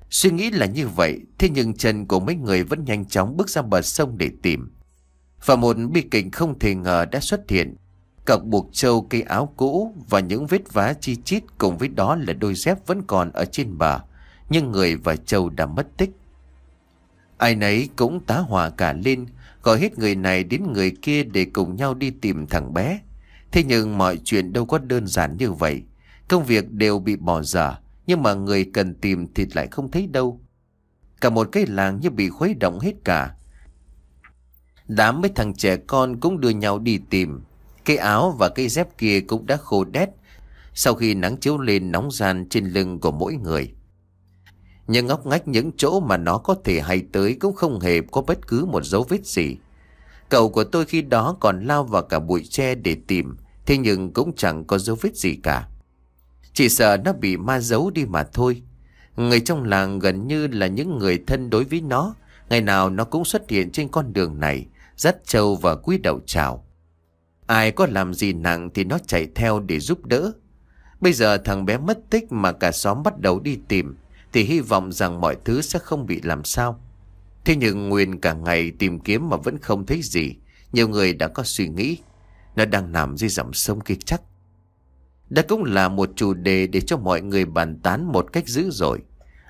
Suy nghĩ là như vậy Thế nhưng chân của mấy người vẫn nhanh chóng bước ra bờ sông để tìm Và một bi kịch không thể ngờ đã xuất hiện Cọc buộc trâu cây áo cũ và những vết vá chi chít cùng với đó là đôi dép vẫn còn ở trên bờ Nhưng người và trâu đã mất tích Ai nấy cũng tá hỏa cả lên Gọi hết người này đến người kia để cùng nhau đi tìm thằng bé Thế nhưng mọi chuyện đâu có đơn giản như vậy. Công việc đều bị bỏ dở, nhưng mà người cần tìm thì lại không thấy đâu. Cả một cái làng như bị khuấy động hết cả. Đám mấy thằng trẻ con cũng đưa nhau đi tìm. Cái áo và cái dép kia cũng đã khô đét sau khi nắng chiếu lên nóng gian trên lưng của mỗi người. Nhưng ngóc ngách những chỗ mà nó có thể hay tới cũng không hề có bất cứ một dấu vết gì. Cậu của tôi khi đó còn lao vào cả bụi tre để tìm, Thế nhưng cũng chẳng có dấu vết gì cả Chỉ sợ nó bị ma giấu đi mà thôi Người trong làng gần như là những người thân đối với nó Ngày nào nó cũng xuất hiện trên con đường này Dắt trâu và quý đầu chào Ai có làm gì nặng thì nó chạy theo để giúp đỡ Bây giờ thằng bé mất tích mà cả xóm bắt đầu đi tìm Thì hy vọng rằng mọi thứ sẽ không bị làm sao Thế nhưng Nguyên cả ngày tìm kiếm mà vẫn không thấy gì Nhiều người đã có suy nghĩ nó đang nằm dưới dòng sông kia chắc Đã cũng là một chủ đề để cho mọi người bàn tán một cách dữ dội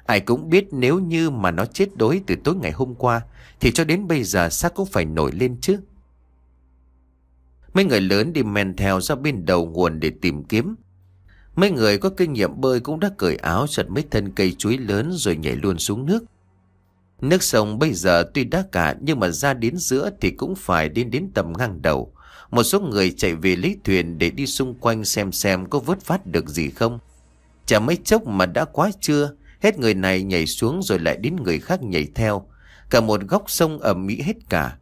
Ai cũng biết nếu như mà nó chết đối từ tối ngày hôm qua Thì cho đến bây giờ xác cũng phải nổi lên chứ Mấy người lớn đi men theo ra bên đầu nguồn để tìm kiếm Mấy người có kinh nghiệm bơi cũng đã cởi áo chặt mấy thân cây chuối lớn rồi nhảy luôn xuống nước Nước sông bây giờ tuy đã cạn nhưng mà ra đến giữa thì cũng phải đến đến tầm ngang đầu một số người chạy về lấy thuyền để đi xung quanh xem xem có vớt phát được gì không. Chả mấy chốc mà đã quá trưa, hết người này nhảy xuống rồi lại đến người khác nhảy theo. Cả một góc sông ẩm mỹ hết cả.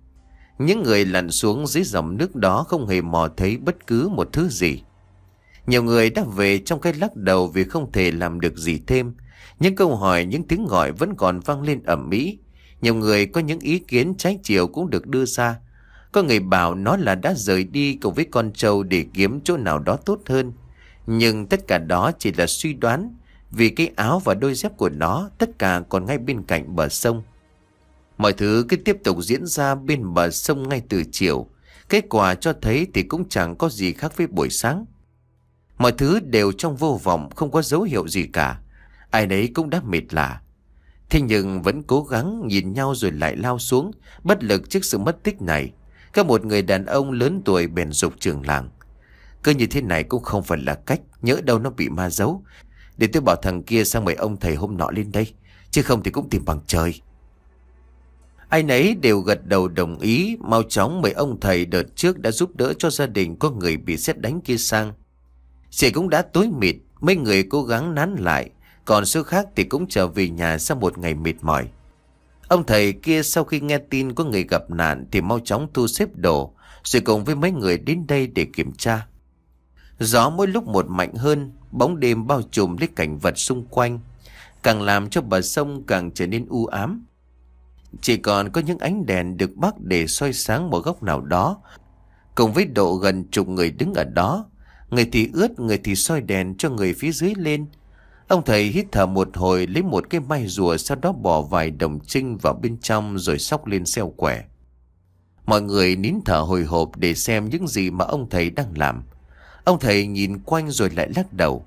Những người lặn xuống dưới dòng nước đó không hề mò thấy bất cứ một thứ gì. Nhiều người đã về trong cái lắc đầu vì không thể làm được gì thêm. Những câu hỏi, những tiếng gọi vẫn còn vang lên ẩm mỹ. Nhiều người có những ý kiến trái chiều cũng được đưa ra. Có người bảo nó là đã rời đi cùng với con trâu để kiếm chỗ nào đó tốt hơn. Nhưng tất cả đó chỉ là suy đoán vì cái áo và đôi dép của nó tất cả còn ngay bên cạnh bờ sông. Mọi thứ cứ tiếp tục diễn ra bên bờ sông ngay từ chiều. Kết quả cho thấy thì cũng chẳng có gì khác với buổi sáng. Mọi thứ đều trong vô vọng không có dấu hiệu gì cả. Ai nấy cũng đã mệt lạ. Thế nhưng vẫn cố gắng nhìn nhau rồi lại lao xuống, bất lực trước sự mất tích này. Các một người đàn ông lớn tuổi bền dục trường làng Cứ như thế này cũng không phải là cách Nhớ đâu nó bị ma giấu Để tôi bảo thằng kia sang mời ông thầy hôm nọ lên đây Chứ không thì cũng tìm bằng trời Ai nấy đều gật đầu đồng ý Mau chóng mời ông thầy đợt trước đã giúp đỡ cho gia đình có người bị xét đánh kia sang Chị cũng đã tối mịt Mấy người cố gắng nán lại Còn số khác thì cũng trở về nhà sau một ngày mệt mỏi Ông thầy kia sau khi nghe tin có người gặp nạn thì mau chóng thu xếp đồ, rồi cùng với mấy người đến đây để kiểm tra. Gió mỗi lúc một mạnh hơn, bóng đêm bao trùm lấy cảnh vật xung quanh, càng làm cho bờ sông càng trở nên u ám. Chỉ còn có những ánh đèn được bắt để soi sáng một góc nào đó, cùng với độ gần chục người đứng ở đó, người thì ướt, người thì soi đèn cho người phía dưới lên, Ông thầy hít thở một hồi lấy một cái may rùa sau đó bỏ vài đồng trinh vào bên trong rồi sóc lên xeo quẻ. Mọi người nín thở hồi hộp để xem những gì mà ông thầy đang làm. Ông thầy nhìn quanh rồi lại lắc đầu.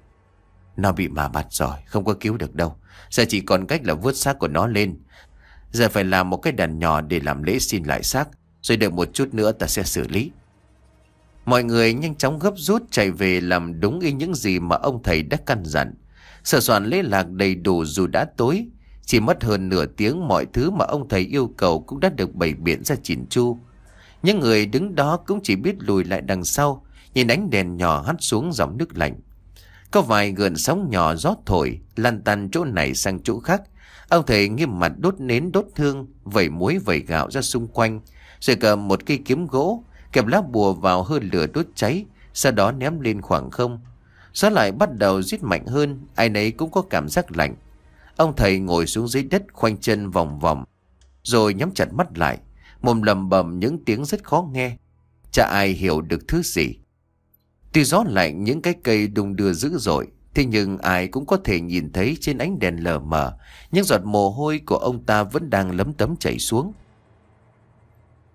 Nó bị mà mặt rồi, không có cứu được đâu. Giờ chỉ còn cách là vớt xác của nó lên. Giờ phải làm một cái đàn nhỏ để làm lễ xin lại xác. Rồi đợi một chút nữa ta sẽ xử lý. Mọi người nhanh chóng gấp rút chạy về làm đúng y những gì mà ông thầy đã căn dặn. Sở soạn lê lạc đầy đủ dù đã tối Chỉ mất hơn nửa tiếng mọi thứ mà ông thầy yêu cầu cũng đã được bày biện ra chỉnh chu Những người đứng đó cũng chỉ biết lùi lại đằng sau Nhìn ánh đèn nhỏ hắt xuống dòng nước lạnh Có vài gợn sóng nhỏ gió thổi Lan tan chỗ này sang chỗ khác Ông thầy nghiêm mặt đốt nến đốt hương Vẩy muối vẩy gạo ra xung quanh Rồi cầm một cây kiếm gỗ Kẹp lá bùa vào hơi lửa đốt cháy Sau đó ném lên khoảng không Gió lại bắt đầu rít mạnh hơn, ai nấy cũng có cảm giác lạnh. Ông thầy ngồi xuống dưới đất khoanh chân vòng vòng, rồi nhắm chặt mắt lại, mồm lầm bầm những tiếng rất khó nghe. Chả ai hiểu được thứ gì. Tuy gió lạnh những cái cây đung đưa dữ dội, thế nhưng ai cũng có thể nhìn thấy trên ánh đèn lờ mờ, những giọt mồ hôi của ông ta vẫn đang lấm tấm chảy xuống.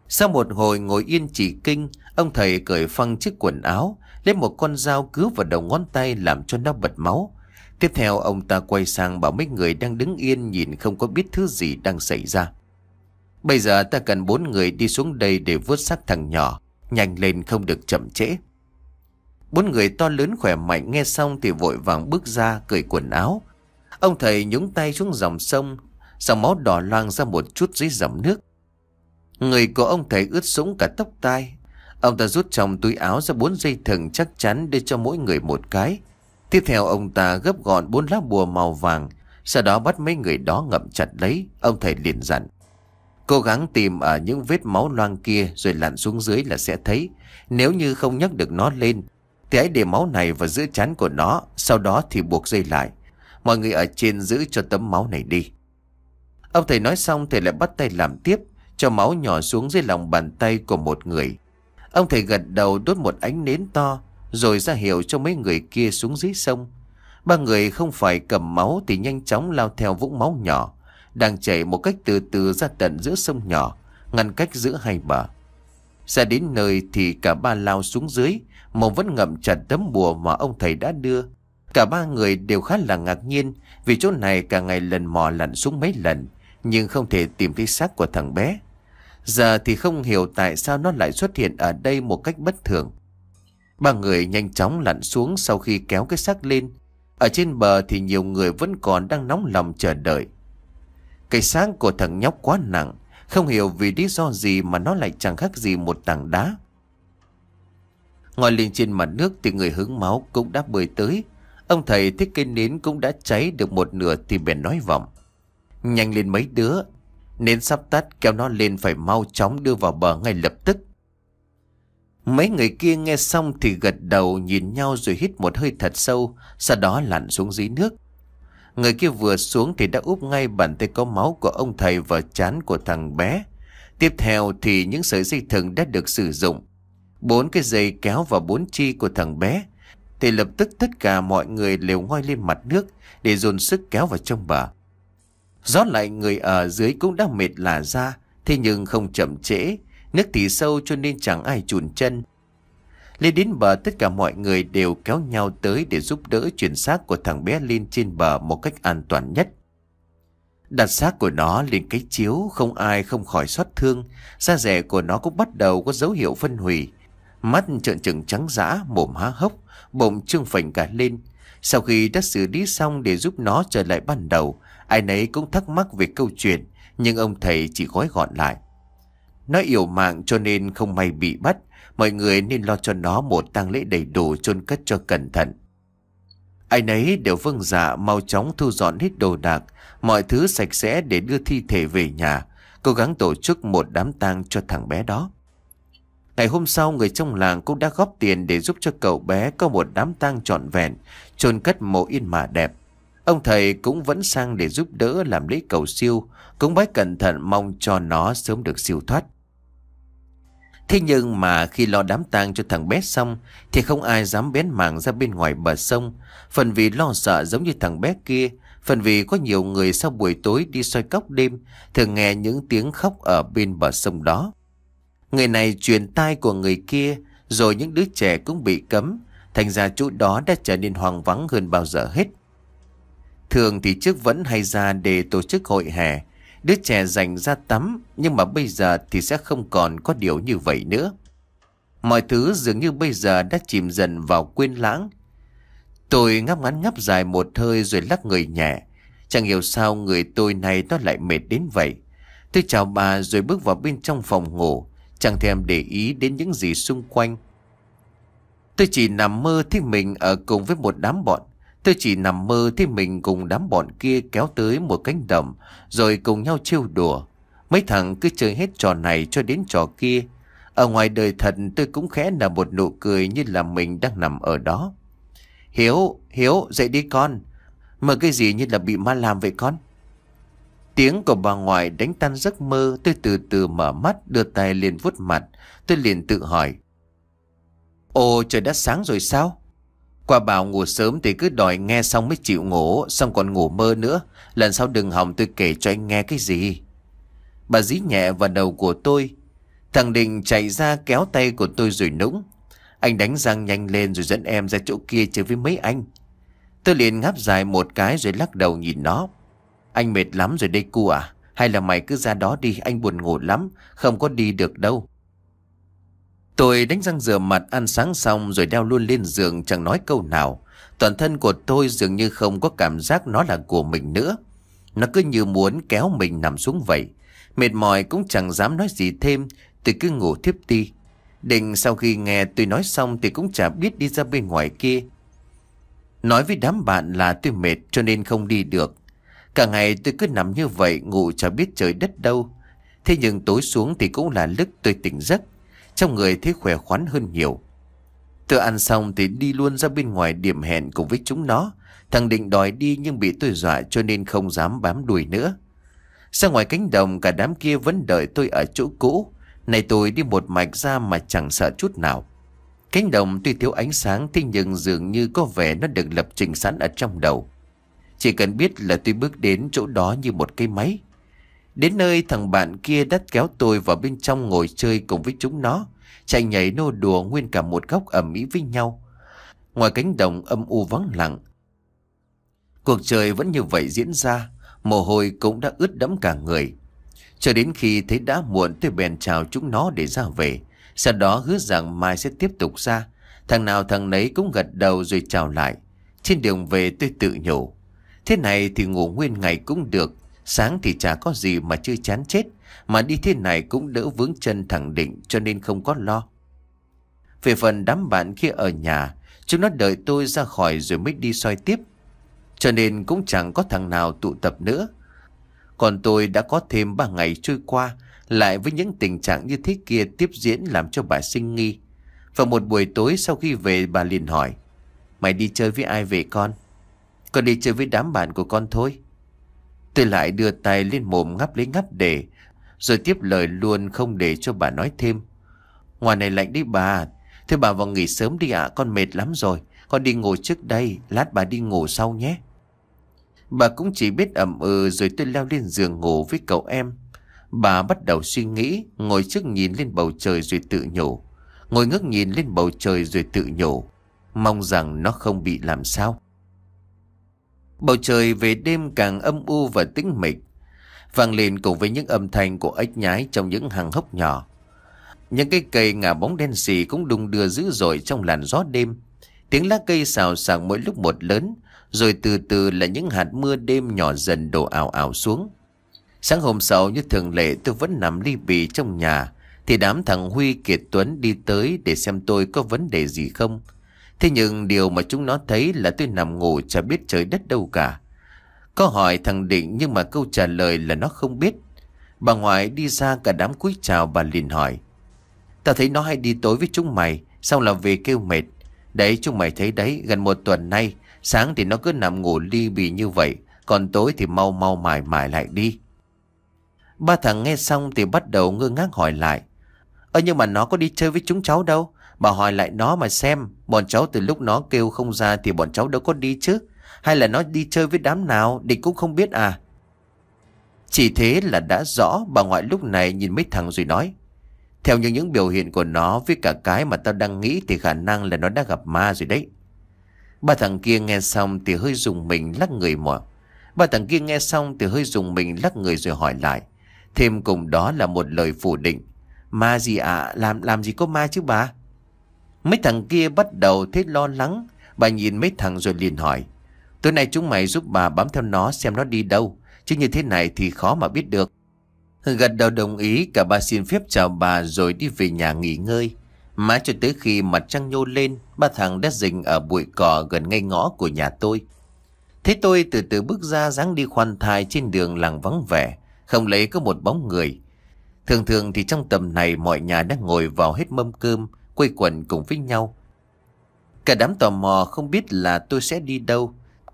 Sau một hồi ngồi yên chỉ kinh, ông thầy cởi phăng chiếc quần áo, Lấy một con dao cứa vào đầu ngón tay làm cho nó bật máu Tiếp theo ông ta quay sang bảo mấy người đang đứng yên nhìn không có biết thứ gì đang xảy ra Bây giờ ta cần bốn người đi xuống đây để vớt xác thằng nhỏ Nhanh lên không được chậm trễ Bốn người to lớn khỏe mạnh nghe xong thì vội vàng bước ra cởi quần áo Ông thầy nhúng tay xuống dòng sông Dòng máu đỏ loang ra một chút dưới dòng nước Người của ông thầy ướt sũng cả tóc tai Ông ta rút trong túi áo ra bốn dây thừng chắc chắn để cho mỗi người một cái. Tiếp theo ông ta gấp gọn bốn lá bùa màu vàng, sau đó bắt mấy người đó ngậm chặt lấy, ông thầy liền dặn. Cố gắng tìm ở những vết máu loang kia rồi lặn xuống dưới là sẽ thấy. Nếu như không nhấc được nó lên, thì hãy để máu này vào giữa chán của nó, sau đó thì buộc dây lại. Mọi người ở trên giữ cho tấm máu này đi. Ông thầy nói xong thì lại bắt tay làm tiếp, cho máu nhỏ xuống dưới lòng bàn tay của một người. Ông thầy gật đầu đốt một ánh nến to Rồi ra hiệu cho mấy người kia xuống dưới sông Ba người không phải cầm máu Thì nhanh chóng lao theo vũng máu nhỏ Đang chảy một cách từ từ ra tận giữa sông nhỏ Ngăn cách giữa hai bờ Ra đến nơi thì cả ba lao xuống dưới Màu vẫn ngậm chặt tấm bùa mà ông thầy đã đưa Cả ba người đều khá là ngạc nhiên Vì chỗ này cả ngày lần mò lặn xuống mấy lần Nhưng không thể tìm thấy xác của thằng bé Giờ thì không hiểu tại sao nó lại xuất hiện ở đây một cách bất thường Ba người nhanh chóng lặn xuống sau khi kéo cái xác lên Ở trên bờ thì nhiều người vẫn còn đang nóng lòng chờ đợi Cái sáng của thằng nhóc quá nặng Không hiểu vì lý do gì mà nó lại chẳng khác gì một tảng đá Ngồi lên trên mặt nước thì người hứng máu cũng đã bơi tới Ông thầy thích cây nến cũng đã cháy được một nửa thì bèn nói vọng Nhanh lên mấy đứa nên sắp tắt kéo nó lên phải mau chóng đưa vào bờ ngay lập tức Mấy người kia nghe xong thì gật đầu nhìn nhau rồi hít một hơi thật sâu Sau đó lặn xuống dưới nước Người kia vừa xuống thì đã úp ngay bàn tay có máu của ông thầy vào chán của thằng bé Tiếp theo thì những sợi dây thừng đã được sử dụng Bốn cái dây kéo vào bốn chi của thằng bé Thì lập tức tất cả mọi người đều ngoi lên mặt nước Để dồn sức kéo vào trong bờ Gió lạnh người ở dưới cũng đã mệt lả ra, thế nhưng không chậm trễ, nước thì sâu cho nên chẳng ai chùn chân. Lên đến bờ tất cả mọi người đều kéo nhau tới để giúp đỡ chuyển xác của thằng bé lên trên bờ một cách an toàn nhất. Đặt xác của nó lên cái chiếu không ai không khỏi xót thương, da rẻ của nó cũng bắt đầu có dấu hiệu phân hủy. Mắt trợn trừng trắng dã, mồm há hốc, bụng trương phình cả lên. Sau khi đã xử lý xong để giúp nó trở lại ban đầu, Ai nấy cũng thắc mắc về câu chuyện, nhưng ông thầy chỉ gói gọn lại. Nó yếu mạng cho nên không may bị bắt, mọi người nên lo cho nó một tang lễ đầy đủ chôn cất cho cẩn thận. Ai nấy đều vâng dạ mau chóng thu dọn hết đồ đạc, mọi thứ sạch sẽ để đưa thi thể về nhà, cố gắng tổ chức một đám tang cho thằng bé đó. Ngày hôm sau người trong làng cũng đã góp tiền để giúp cho cậu bé có một đám tang trọn vẹn, chôn cất mộ yên mà đẹp. Ông thầy cũng vẫn sang để giúp đỡ làm lễ cầu siêu, cũng bái cẩn thận mong cho nó sớm được siêu thoát. Thế nhưng mà khi lo đám tang cho thằng bé xong thì không ai dám bén mảng ra bên ngoài bờ sông. Phần vì lo sợ giống như thằng bé kia, phần vì có nhiều người sau buổi tối đi soi cốc đêm thường nghe những tiếng khóc ở bên bờ sông đó. Người này truyền tai của người kia rồi những đứa trẻ cũng bị cấm, thành ra chỗ đó đã trở nên hoang vắng hơn bao giờ hết. Thường thì trước vẫn hay ra để tổ chức hội hè Đứa trẻ dành ra tắm Nhưng mà bây giờ thì sẽ không còn có điều như vậy nữa Mọi thứ dường như bây giờ đã chìm dần vào quên lãng Tôi ngáp ngắn ngáp dài một hơi rồi lắc người nhẹ Chẳng hiểu sao người tôi này nó lại mệt đến vậy Tôi chào bà rồi bước vào bên trong phòng ngủ Chẳng thèm để ý đến những gì xung quanh Tôi chỉ nằm mơ thấy mình ở cùng với một đám bọn Tôi chỉ nằm mơ thấy mình cùng đám bọn kia kéo tới một cánh đồng rồi cùng nhau trêu đùa. Mấy thằng cứ chơi hết trò này cho đến trò kia. Ở ngoài đời thật tôi cũng khẽ là một nụ cười như là mình đang nằm ở đó. Hiếu, Hiếu, dậy đi con. Mà cái gì như là bị ma làm vậy con? Tiếng của bà ngoại đánh tan giấc mơ, tôi từ từ mở mắt, đưa tay liền vuốt mặt, tôi liền tự hỏi. Ồ trời đã sáng rồi sao? Quả bảo ngủ sớm thì cứ đòi nghe xong mới chịu ngủ Xong còn ngủ mơ nữa Lần sau đừng hỏng tôi kể cho anh nghe cái gì Bà dí nhẹ vào đầu của tôi Thằng Đình chạy ra kéo tay của tôi rồi nũng Anh đánh răng nhanh lên rồi dẫn em ra chỗ kia chơi với mấy anh Tôi liền ngáp dài một cái rồi lắc đầu nhìn nó Anh mệt lắm rồi đây cu à Hay là mày cứ ra đó đi anh buồn ngủ lắm Không có đi được đâu Tôi đánh răng rửa mặt ăn sáng xong rồi đeo luôn lên giường chẳng nói câu nào. Toàn thân của tôi dường như không có cảm giác nó là của mình nữa. Nó cứ như muốn kéo mình nằm xuống vậy. Mệt mỏi cũng chẳng dám nói gì thêm, tôi cứ ngủ thiếp đi. Định sau khi nghe tôi nói xong thì cũng chả biết đi ra bên ngoài kia. Nói với đám bạn là tôi mệt cho nên không đi được. Cả ngày tôi cứ nằm như vậy ngủ chả biết trời đất đâu. Thế nhưng tối xuống thì cũng là lúc tôi tỉnh giấc. Trong người thấy khỏe khoắn hơn nhiều Tự ăn xong thì đi luôn ra bên ngoài điểm hẹn cùng với chúng nó Thằng định đòi đi nhưng bị tôi dọa cho nên không dám bám đuổi nữa Ra ngoài cánh đồng cả đám kia vẫn đợi tôi ở chỗ cũ Này tôi đi một mạch ra mà chẳng sợ chút nào Cánh đồng tuy thiếu ánh sáng thế nhưng dường như có vẻ nó được lập trình sẵn ở trong đầu Chỉ cần biết là tôi bước đến chỗ đó như một cái máy Đến nơi thằng bạn kia đắt kéo tôi vào bên trong ngồi chơi cùng với chúng nó. Chạy nhảy nô đùa nguyên cả một góc ẩm mỹ với nhau. Ngoài cánh đồng âm u vắng lặng. Cuộc trời vẫn như vậy diễn ra. Mồ hôi cũng đã ướt đẫm cả người. Cho đến khi thấy đã muộn tôi bèn chào chúng nó để ra về. Sau đó hứa rằng mai sẽ tiếp tục ra. Thằng nào thằng nấy cũng gật đầu rồi chào lại. Trên đường về tôi tự nhủ. Thế này thì ngủ nguyên ngày cũng được Sáng thì chả có gì mà chưa chán chết Mà đi thế này cũng đỡ vướng chân thẳng định cho nên không có lo Về phần đám bạn kia ở nhà Chúng nó đợi tôi ra khỏi rồi mới đi soi tiếp Cho nên cũng chẳng có thằng nào tụ tập nữa Còn tôi đã có thêm 3 ngày trôi qua Lại với những tình trạng như thế kia tiếp diễn làm cho bà sinh nghi Và một buổi tối sau khi về bà liền hỏi Mày đi chơi với ai về con? Con đi chơi với đám bạn của con thôi Tôi lại đưa tay lên mồm ngắp lấy ngắp để Rồi tiếp lời luôn không để cho bà nói thêm Ngoài này lạnh đấy bà Thế bà vào nghỉ sớm đi ạ Con mệt lắm rồi Con đi ngủ trước đây Lát bà đi ngủ sau nhé Bà cũng chỉ biết ẩm ừ Rồi tôi leo lên giường ngủ với cậu em Bà bắt đầu suy nghĩ Ngồi trước nhìn lên bầu trời rồi tự nhủ Ngồi ngước nhìn lên bầu trời rồi tự nhủ Mong rằng nó không bị làm sao Bầu trời về đêm càng âm u và tĩnh mịch vang lên cùng với những âm thanh của ếch nhái trong những hàng hốc nhỏ. Những cây cây ngả bóng đen xì cũng đung đưa dữ dội trong làn gió đêm. Tiếng lá cây xào xạc mỗi lúc một lớn, rồi từ từ là những hạt mưa đêm nhỏ dần đổ ảo ảo xuống. Sáng hôm sau như thường lệ tôi vẫn nằm ly bì trong nhà, thì đám thằng Huy Kiệt Tuấn đi tới để xem tôi có vấn đề gì không. Thế nhưng điều mà chúng nó thấy là tôi nằm ngủ chả biết trời đất đâu cả. Có hỏi thằng Định nhưng mà câu trả lời là nó không biết. Bà ngoại đi ra cả đám cúi chào bà liền hỏi. Tao thấy nó hay đi tối với chúng mày, xong là về kêu mệt. Đấy chúng mày thấy đấy, gần một tuần nay, sáng thì nó cứ nằm ngủ ly bì như vậy, còn tối thì mau mau mải mải lại đi. Ba thằng nghe xong thì bắt đầu ngơ ngác hỏi lại. Ơ nhưng mà nó có đi chơi với chúng cháu đâu, Bà hỏi lại nó mà xem Bọn cháu từ lúc nó kêu không ra Thì bọn cháu đâu có đi chứ Hay là nó đi chơi với đám nào Địch cũng không biết à Chỉ thế là đã rõ Bà ngoại lúc này nhìn mấy thằng rồi nói Theo những những biểu hiện của nó Với cả cái mà tao đang nghĩ Thì khả năng là nó đã gặp ma rồi đấy Ba thằng kia nghe xong thì hơi dùng mình lắc người mà Ba thằng kia nghe xong thì hơi dùng mình lắc người rồi hỏi lại Thêm cùng đó là một lời phủ định Ma gì ạ Làm làm gì có ma chứ bà Mấy thằng kia bắt đầu thấy lo lắng. Bà nhìn mấy thằng rồi liền hỏi. Tối nay chúng mày giúp bà bám theo nó xem nó đi đâu. Chứ như thế này thì khó mà biết được. Gật đầu đồng ý cả ba xin phép chào bà rồi đi về nhà nghỉ ngơi. Mãi cho tới khi mặt trăng nhô lên, ba thằng đã dình ở bụi cỏ gần ngay ngõ của nhà tôi. Thế tôi từ từ bước ra dáng đi khoan thai trên đường làng vắng vẻ, không lấy có một bóng người. Thường thường thì trong tầm này mọi nhà đã ngồi vào hết mâm cơm, quây quần cùng với nhau. Cả đám tò mò không biết là tôi sẽ đi đâu,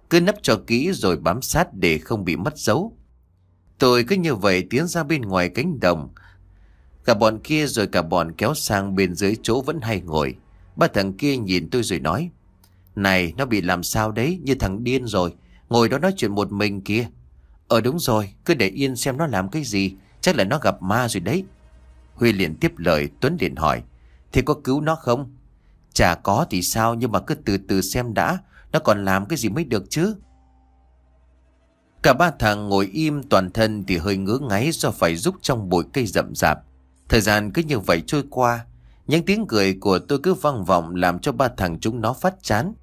cứ nấp cho kỹ rồi bám sát để không bị mất dấu. Tôi cứ như vậy tiến ra bên ngoài cánh đồng, cả bọn kia rồi cả bọn kéo sang bên dưới chỗ vẫn hay ngồi. Ba thằng kia nhìn tôi rồi nói, này nó bị làm sao đấy, như thằng điên rồi, ngồi đó nói chuyện một mình kia. Ờ đúng rồi, cứ để yên xem nó làm cái gì, chắc là nó gặp ma rồi đấy. Huy liền tiếp lời, Tuấn liền hỏi, thì có cứu nó không? Chả có thì sao nhưng mà cứ từ từ xem đã Nó còn làm cái gì mới được chứ Cả ba thằng ngồi im toàn thân thì hơi ngứa ngáy do phải giúp trong bụi cây rậm rạp Thời gian cứ như vậy trôi qua Những tiếng cười của tôi cứ vang vọng làm cho ba thằng chúng nó phát chán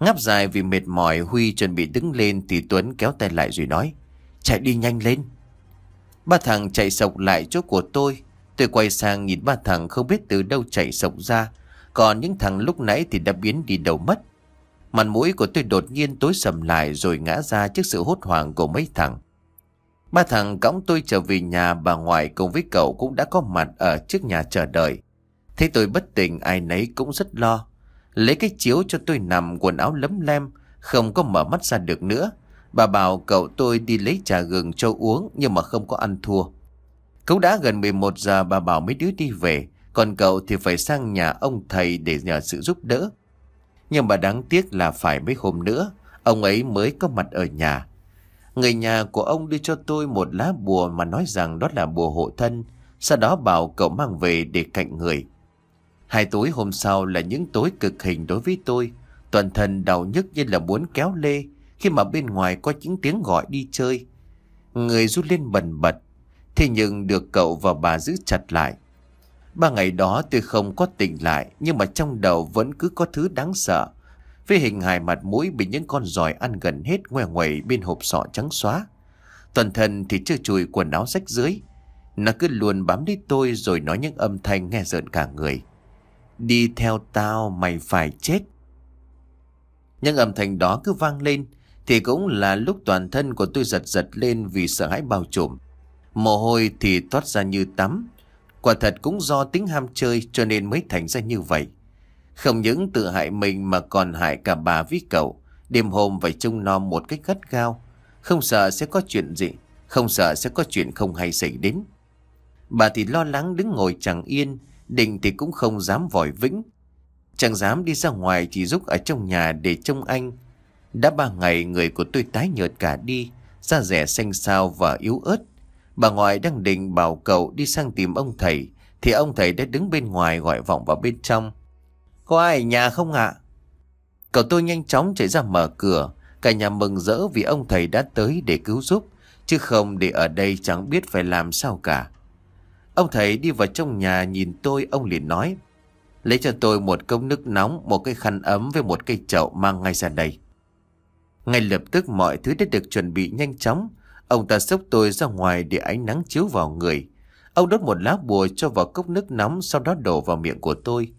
Ngáp dài vì mệt mỏi Huy chuẩn bị đứng lên thì Tuấn kéo tay lại rồi nói Chạy đi nhanh lên Ba thằng chạy sộc lại chỗ của tôi Tôi quay sang nhìn ba thằng không biết từ đâu chạy sộc ra Còn những thằng lúc nãy thì đã biến đi đầu mất Mặt mũi của tôi đột nhiên tối sầm lại rồi ngã ra trước sự hốt hoảng của mấy thằng Ba thằng cõng tôi trở về nhà bà ngoại cùng với cậu cũng đã có mặt ở trước nhà chờ đợi Thấy tôi bất tỉnh ai nấy cũng rất lo Lấy cái chiếu cho tôi nằm quần áo lấm lem Không có mở mắt ra được nữa Bà bảo cậu tôi đi lấy trà gừng cho uống nhưng mà không có ăn thua cũng đã gần 11 giờ bà bảo mấy đứa đi về Còn cậu thì phải sang nhà ông thầy để nhờ sự giúp đỡ Nhưng mà đáng tiếc là phải mấy hôm nữa Ông ấy mới có mặt ở nhà Người nhà của ông đưa cho tôi một lá bùa mà nói rằng đó là bùa hộ thân Sau đó bảo cậu mang về để cạnh người Hai tối hôm sau là những tối cực hình đối với tôi Toàn thân đau nhức như là muốn kéo lê Khi mà bên ngoài có những tiếng gọi đi chơi Người rút lên bần bật Thế nhưng được cậu và bà giữ chặt lại Ba ngày đó tôi không có tỉnh lại Nhưng mà trong đầu vẫn cứ có thứ đáng sợ Với hình hài mặt mũi bị những con giòi ăn gần hết ngoe ngoẩy bên hộp sọ trắng xóa Toàn thân thì chưa chùi quần áo rách dưới Nó cứ luôn bám lấy tôi rồi nói những âm thanh nghe rợn cả người Đi theo tao mày phải chết Những âm thanh đó cứ vang lên Thì cũng là lúc toàn thân của tôi giật giật lên vì sợ hãi bao trùm Mồ hôi thì toát ra như tắm Quả thật cũng do tính ham chơi cho nên mới thành ra như vậy Không những tự hại mình mà còn hại cả bà với cậu Đêm hôm phải trông nom một cách gắt gao Không sợ sẽ có chuyện gì Không sợ sẽ có chuyện không hay xảy đến Bà thì lo lắng đứng ngồi chẳng yên Đình thì cũng không dám vòi vĩnh Chẳng dám đi ra ngoài chỉ giúp ở trong nhà để trông anh Đã ba ngày người của tôi tái nhợt cả đi Da rẻ xanh xao và yếu ớt Bà ngoại đang định bảo cậu đi sang tìm ông thầy Thì ông thầy đã đứng bên ngoài gọi vọng vào bên trong Có ai ở nhà không ạ? Cậu tôi nhanh chóng chạy ra mở cửa Cả nhà mừng rỡ vì ông thầy đã tới để cứu giúp Chứ không để ở đây chẳng biết phải làm sao cả Ông thầy đi vào trong nhà nhìn tôi ông liền nói Lấy cho tôi một cốc nước nóng, một cái khăn ấm với một cây chậu mang ngay ra đây Ngay lập tức mọi thứ đã được chuẩn bị nhanh chóng Ông ta xốc tôi ra ngoài để ánh nắng chiếu vào người. Ông đốt một lá bùa cho vào cốc nước nóng sau đó đổ vào miệng của tôi.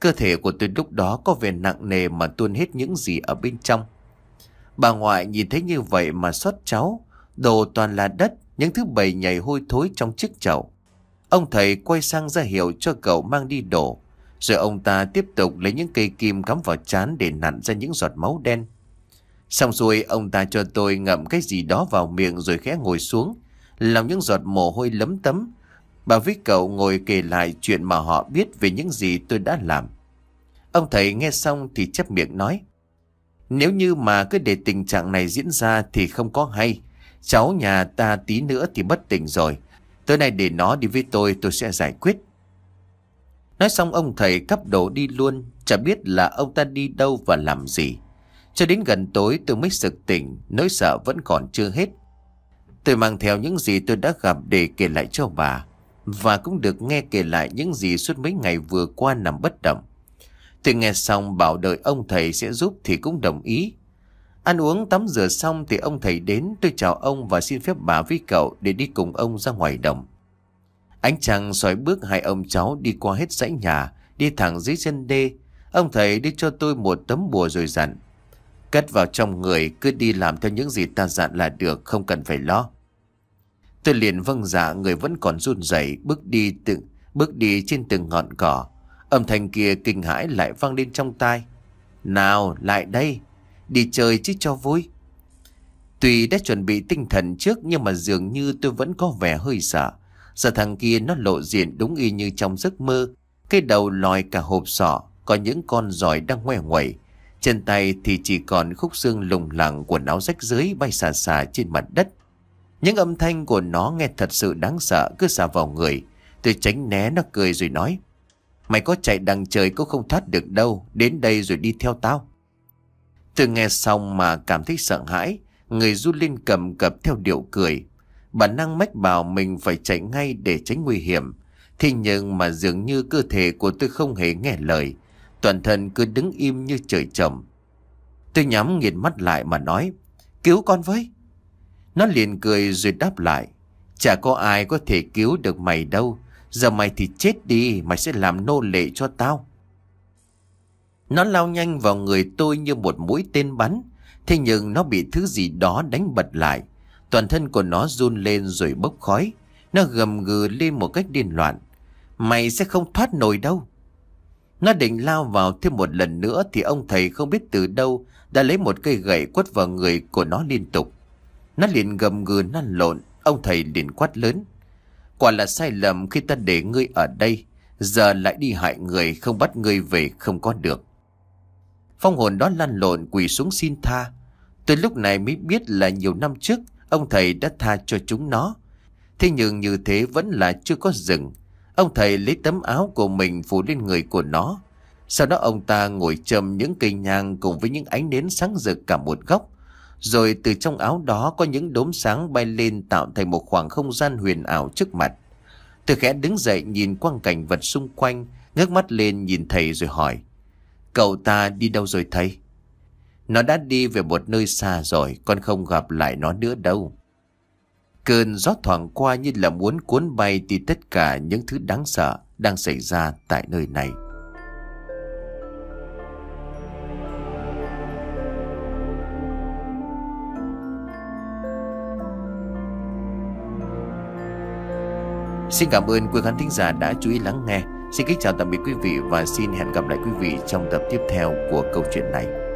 Cơ thể của tôi lúc đó có vẻ nặng nề mà tuôn hết những gì ở bên trong. Bà ngoại nhìn thấy như vậy mà xót cháu. Đồ toàn là đất, những thứ bầy nhảy hôi thối trong chiếc chậu. Ông thầy quay sang ra hiệu cho cậu mang đi đổ. Rồi ông ta tiếp tục lấy những cây kim cắm vào chán để nặn ra những giọt máu đen. Xong rồi ông ta cho tôi ngậm cái gì đó vào miệng rồi khẽ ngồi xuống, làm những giọt mồ hôi lấm tấm. Bà với cậu ngồi kể lại chuyện mà họ biết về những gì tôi đã làm. Ông thầy nghe xong thì chép miệng nói. Nếu như mà cứ để tình trạng này diễn ra thì không có hay. Cháu nhà ta tí nữa thì bất tỉnh rồi. Tới nay để nó đi với tôi tôi sẽ giải quyết. Nói xong ông thầy cắp đồ đi luôn, chả biết là ông ta đi đâu và làm gì. Cho đến gần tối tôi mới sực tỉnh, nỗi sợ vẫn còn chưa hết. Tôi mang theo những gì tôi đã gặp để kể lại cho bà. Và cũng được nghe kể lại những gì suốt mấy ngày vừa qua nằm bất động. Tôi nghe xong bảo đợi ông thầy sẽ giúp thì cũng đồng ý. Ăn uống tắm rửa xong thì ông thầy đến tôi chào ông và xin phép bà với cậu để đi cùng ông ra ngoài đồng. Ánh trăng soi bước hai ông cháu đi qua hết dãy nhà, đi thẳng dưới chân đê. Ông thầy đi cho tôi một tấm bùa rồi dặn. Cất vào trong người cứ đi làm theo những gì ta dặn là được không cần phải lo Tôi liền vâng dạ người vẫn còn run rẩy bước đi từng bước đi trên từng ngọn cỏ Âm thanh kia kinh hãi lại vang lên trong tai Nào lại đây Đi chơi chứ cho vui Tuy đã chuẩn bị tinh thần trước nhưng mà dường như tôi vẫn có vẻ hơi sợ. Sợ thằng kia nó lộ diện đúng y như trong giấc mơ. Cái đầu lòi cả hộp sọ, có những con giỏi đang ngoe ngoẩy, trên tay thì chỉ còn khúc xương lùng lẳng của áo rách dưới bay xà xà trên mặt đất. Những âm thanh của nó nghe thật sự đáng sợ cứ xà vào người. Tôi tránh né nó cười rồi nói. Mày có chạy đằng trời cũng không thoát được đâu, đến đây rồi đi theo tao. Tôi nghe xong mà cảm thấy sợ hãi, người run lên cầm cập theo điệu cười. Bản năng mách bảo mình phải chạy ngay để tránh nguy hiểm. Thế nhưng mà dường như cơ thể của tôi không hề nghe lời, Toàn thân cứ đứng im như trời trầm Tôi nhắm nghiền mắt lại mà nói Cứu con với Nó liền cười rồi đáp lại Chả có ai có thể cứu được mày đâu Giờ mày thì chết đi Mày sẽ làm nô lệ cho tao Nó lao nhanh vào người tôi như một mũi tên bắn Thế nhưng nó bị thứ gì đó đánh bật lại Toàn thân của nó run lên rồi bốc khói Nó gầm gừ lên một cách điên loạn Mày sẽ không thoát nổi đâu nó định lao vào thêm một lần nữa thì ông thầy không biết từ đâu đã lấy một cây gậy quất vào người của nó liên tục. Nó liền gầm gừ năn lộn, ông thầy liền quát lớn. Quả là sai lầm khi ta để ngươi ở đây, giờ lại đi hại người không bắt ngươi về không có được. Phong hồn đó lăn lộn quỳ xuống xin tha. Từ lúc này mới biết là nhiều năm trước, ông thầy đã tha cho chúng nó. Thế nhưng như thế vẫn là chưa có dừng. Ông thầy lấy tấm áo của mình phủ lên người của nó. Sau đó ông ta ngồi châm những cây nhang cùng với những ánh nến sáng rực cả một góc. Rồi từ trong áo đó có những đốm sáng bay lên tạo thành một khoảng không gian huyền ảo trước mặt. Từ khẽ đứng dậy nhìn quang cảnh vật xung quanh, ngước mắt lên nhìn thầy rồi hỏi. Cậu ta đi đâu rồi thầy? Nó đã đi về một nơi xa rồi, con không gặp lại nó nữa đâu. Cơn gió thoảng qua như là muốn cuốn bay đi tất cả những thứ đáng sợ đang xảy ra tại nơi này. Xin cảm ơn quý khán thính giả đã chú ý lắng nghe. Xin kính chào tạm biệt quý vị và xin hẹn gặp lại quý vị trong tập tiếp theo của câu chuyện này.